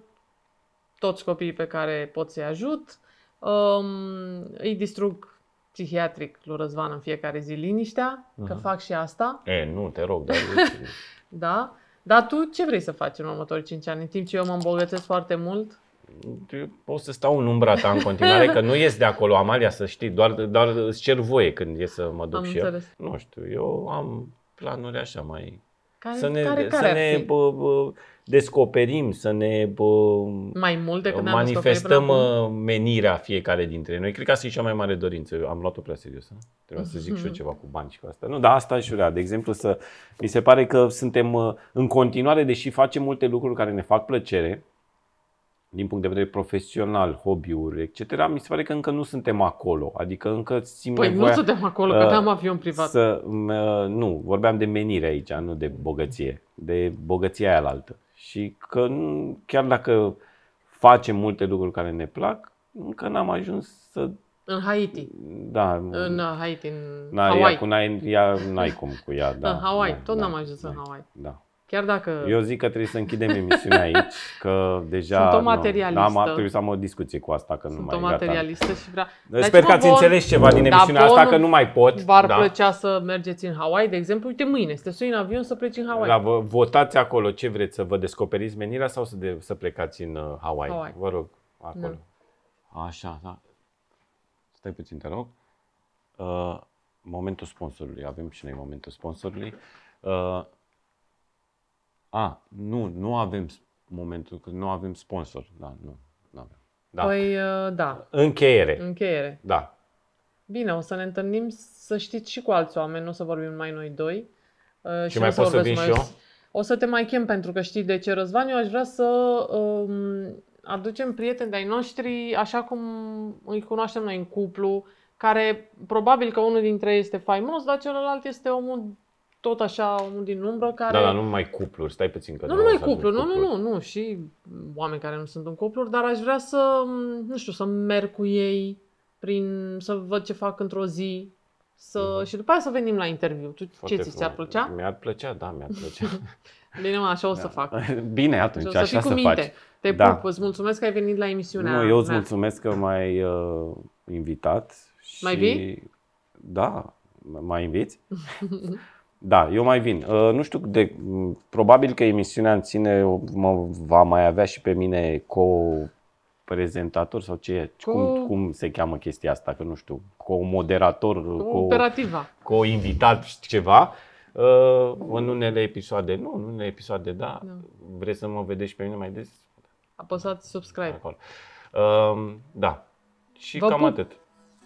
toți copiii pe care pot să-i ajut. Um, îi distrug psihiatric lui Răzvan în fiecare zi liniștea, uh-huh. că mhm. fac și asta. E, nu, te rog, dar... *laughs* da? Dar tu ce vrei să faci în următorii 5 ani, în timp ce eu mă îmbogățesc foarte mult? o să stau în umbra ta în continuare, că nu ies de acolo, Amalia, să știi, doar, doar îți cer voie când e să mă duc am și înțeles. eu. Nu știu, eu am planuri așa mai care, să ne, care, care să ne bă, bă, descoperim, să ne bă, mai mult decât manifestăm uh, menirea fiecare dintre noi. Cred că asta e cea mai mare dorință. Eu am luat-o prea serios. Trebuie să zic și eu mhm. ceva cu bani și cu asta. Nu, dar asta și urea. De exemplu, să mi se pare că suntem uh, în continuare, deși facem multe lucruri care ne fac plăcere, din punct de vedere profesional, hobby-uri, etc., mi se pare că încă nu suntem acolo. Adică încă simt Păi nevoia, nu suntem acolo, uh, că am avion privat. Să, uh, nu, vorbeam de menire aici, nu de bogăție, de bogăția aia altă. Și că nu, chiar dacă facem multe lucruri care ne plac, încă n-am ajuns să... În Haiti. Da. În uh, Haiti, în na, Hawaii. Ea, cu n ea, n-ai cum cu ea. *laughs* Da, în Hawaii, da, tot da, n-am ajuns da, în Hawaii. Da. Chiar dacă... Eu zic că trebuie să închidem emisiunea aici, că deja Sunt o materialistă. Nu, am, trebuie să am o discuție cu asta, că Sunt nu mai o materialistă gata. și vrea... Dar Sper că ați vor... înțeles ceva din da, emisiunea asta, că nu mai pot. V-ar da. plăcea să mergeți în Hawaii, de exemplu, uite mâine, să te în avion să pleci în Hawaii. La, vă, votați acolo ce vreți, să vă descoperiți menirea sau să, de, să plecați în uh, Hawaii? Hawaii. Vă rog, acolo. Da. Așa, da. Stai puțin, te rog. Uh, momentul sponsorului, avem și noi momentul sponsorului. Uh, a, nu, nu avem momentul că nu avem sponsor. Da, nu, nu avem. Da. Păi, uh, da. Încheiere. Încheiere. Da. Bine, o să ne întâlnim să știți și cu alți oameni, nu o să vorbim mai noi doi. Uh, și, și mai poți să vin mai... și eu? O să te mai chem pentru că știi de ce, Răzvan. Eu aș vrea să um, aducem prieteni de-ai noștri așa cum îi cunoaștem noi în cuplu, care probabil că unul dintre ei este faimos, dar celălalt este omul tot așa unul din umbră care... Da, dar nu numai cupluri, stai puțin că... Nu numai cupluri, nu, nu, nu, nu, și oameni care nu sunt în cupluri, dar aș vrea să, nu știu, să merg cu ei, prin, să văd ce fac într-o zi, să, uh-huh. și după aia să venim la interviu. Tu, ce ți ți-ar plăcea? Mi-ar plăcea, da, mi-ar plăcea. *laughs* Bine, mă, așa o să da. fac. *laughs* Bine, atunci, așa, așa să, să minte. faci. Te da. pup, îți mulțumesc că ai venit la emisiunea Nu, eu îți mea. mulțumesc că m-ai uh, invitat. Mai vii? Da, mai inviți. *laughs* Da, eu mai vin. Uh, nu știu, de, probabil că emisiunea în sine mă, va mai avea și pe mine co-prezentator sau ce e? Co... Cum, cum se cheamă chestia asta? Că nu știu, co-moderator, co-operativa, co-invitat, ceva. Uh, în unele episoade, nu, în unele episoade, da. No. Da. Vreți să mă vedeți pe mine mai des? Apăsați subscribe. Acolo. Um, da. Și Vă cam pup. atât.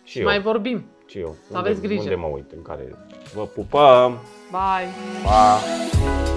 Și eu. Mai vorbim. Și eu. Să aveți grijă. Unde mă uit? În care... Vă pupăm! Bye! Bye.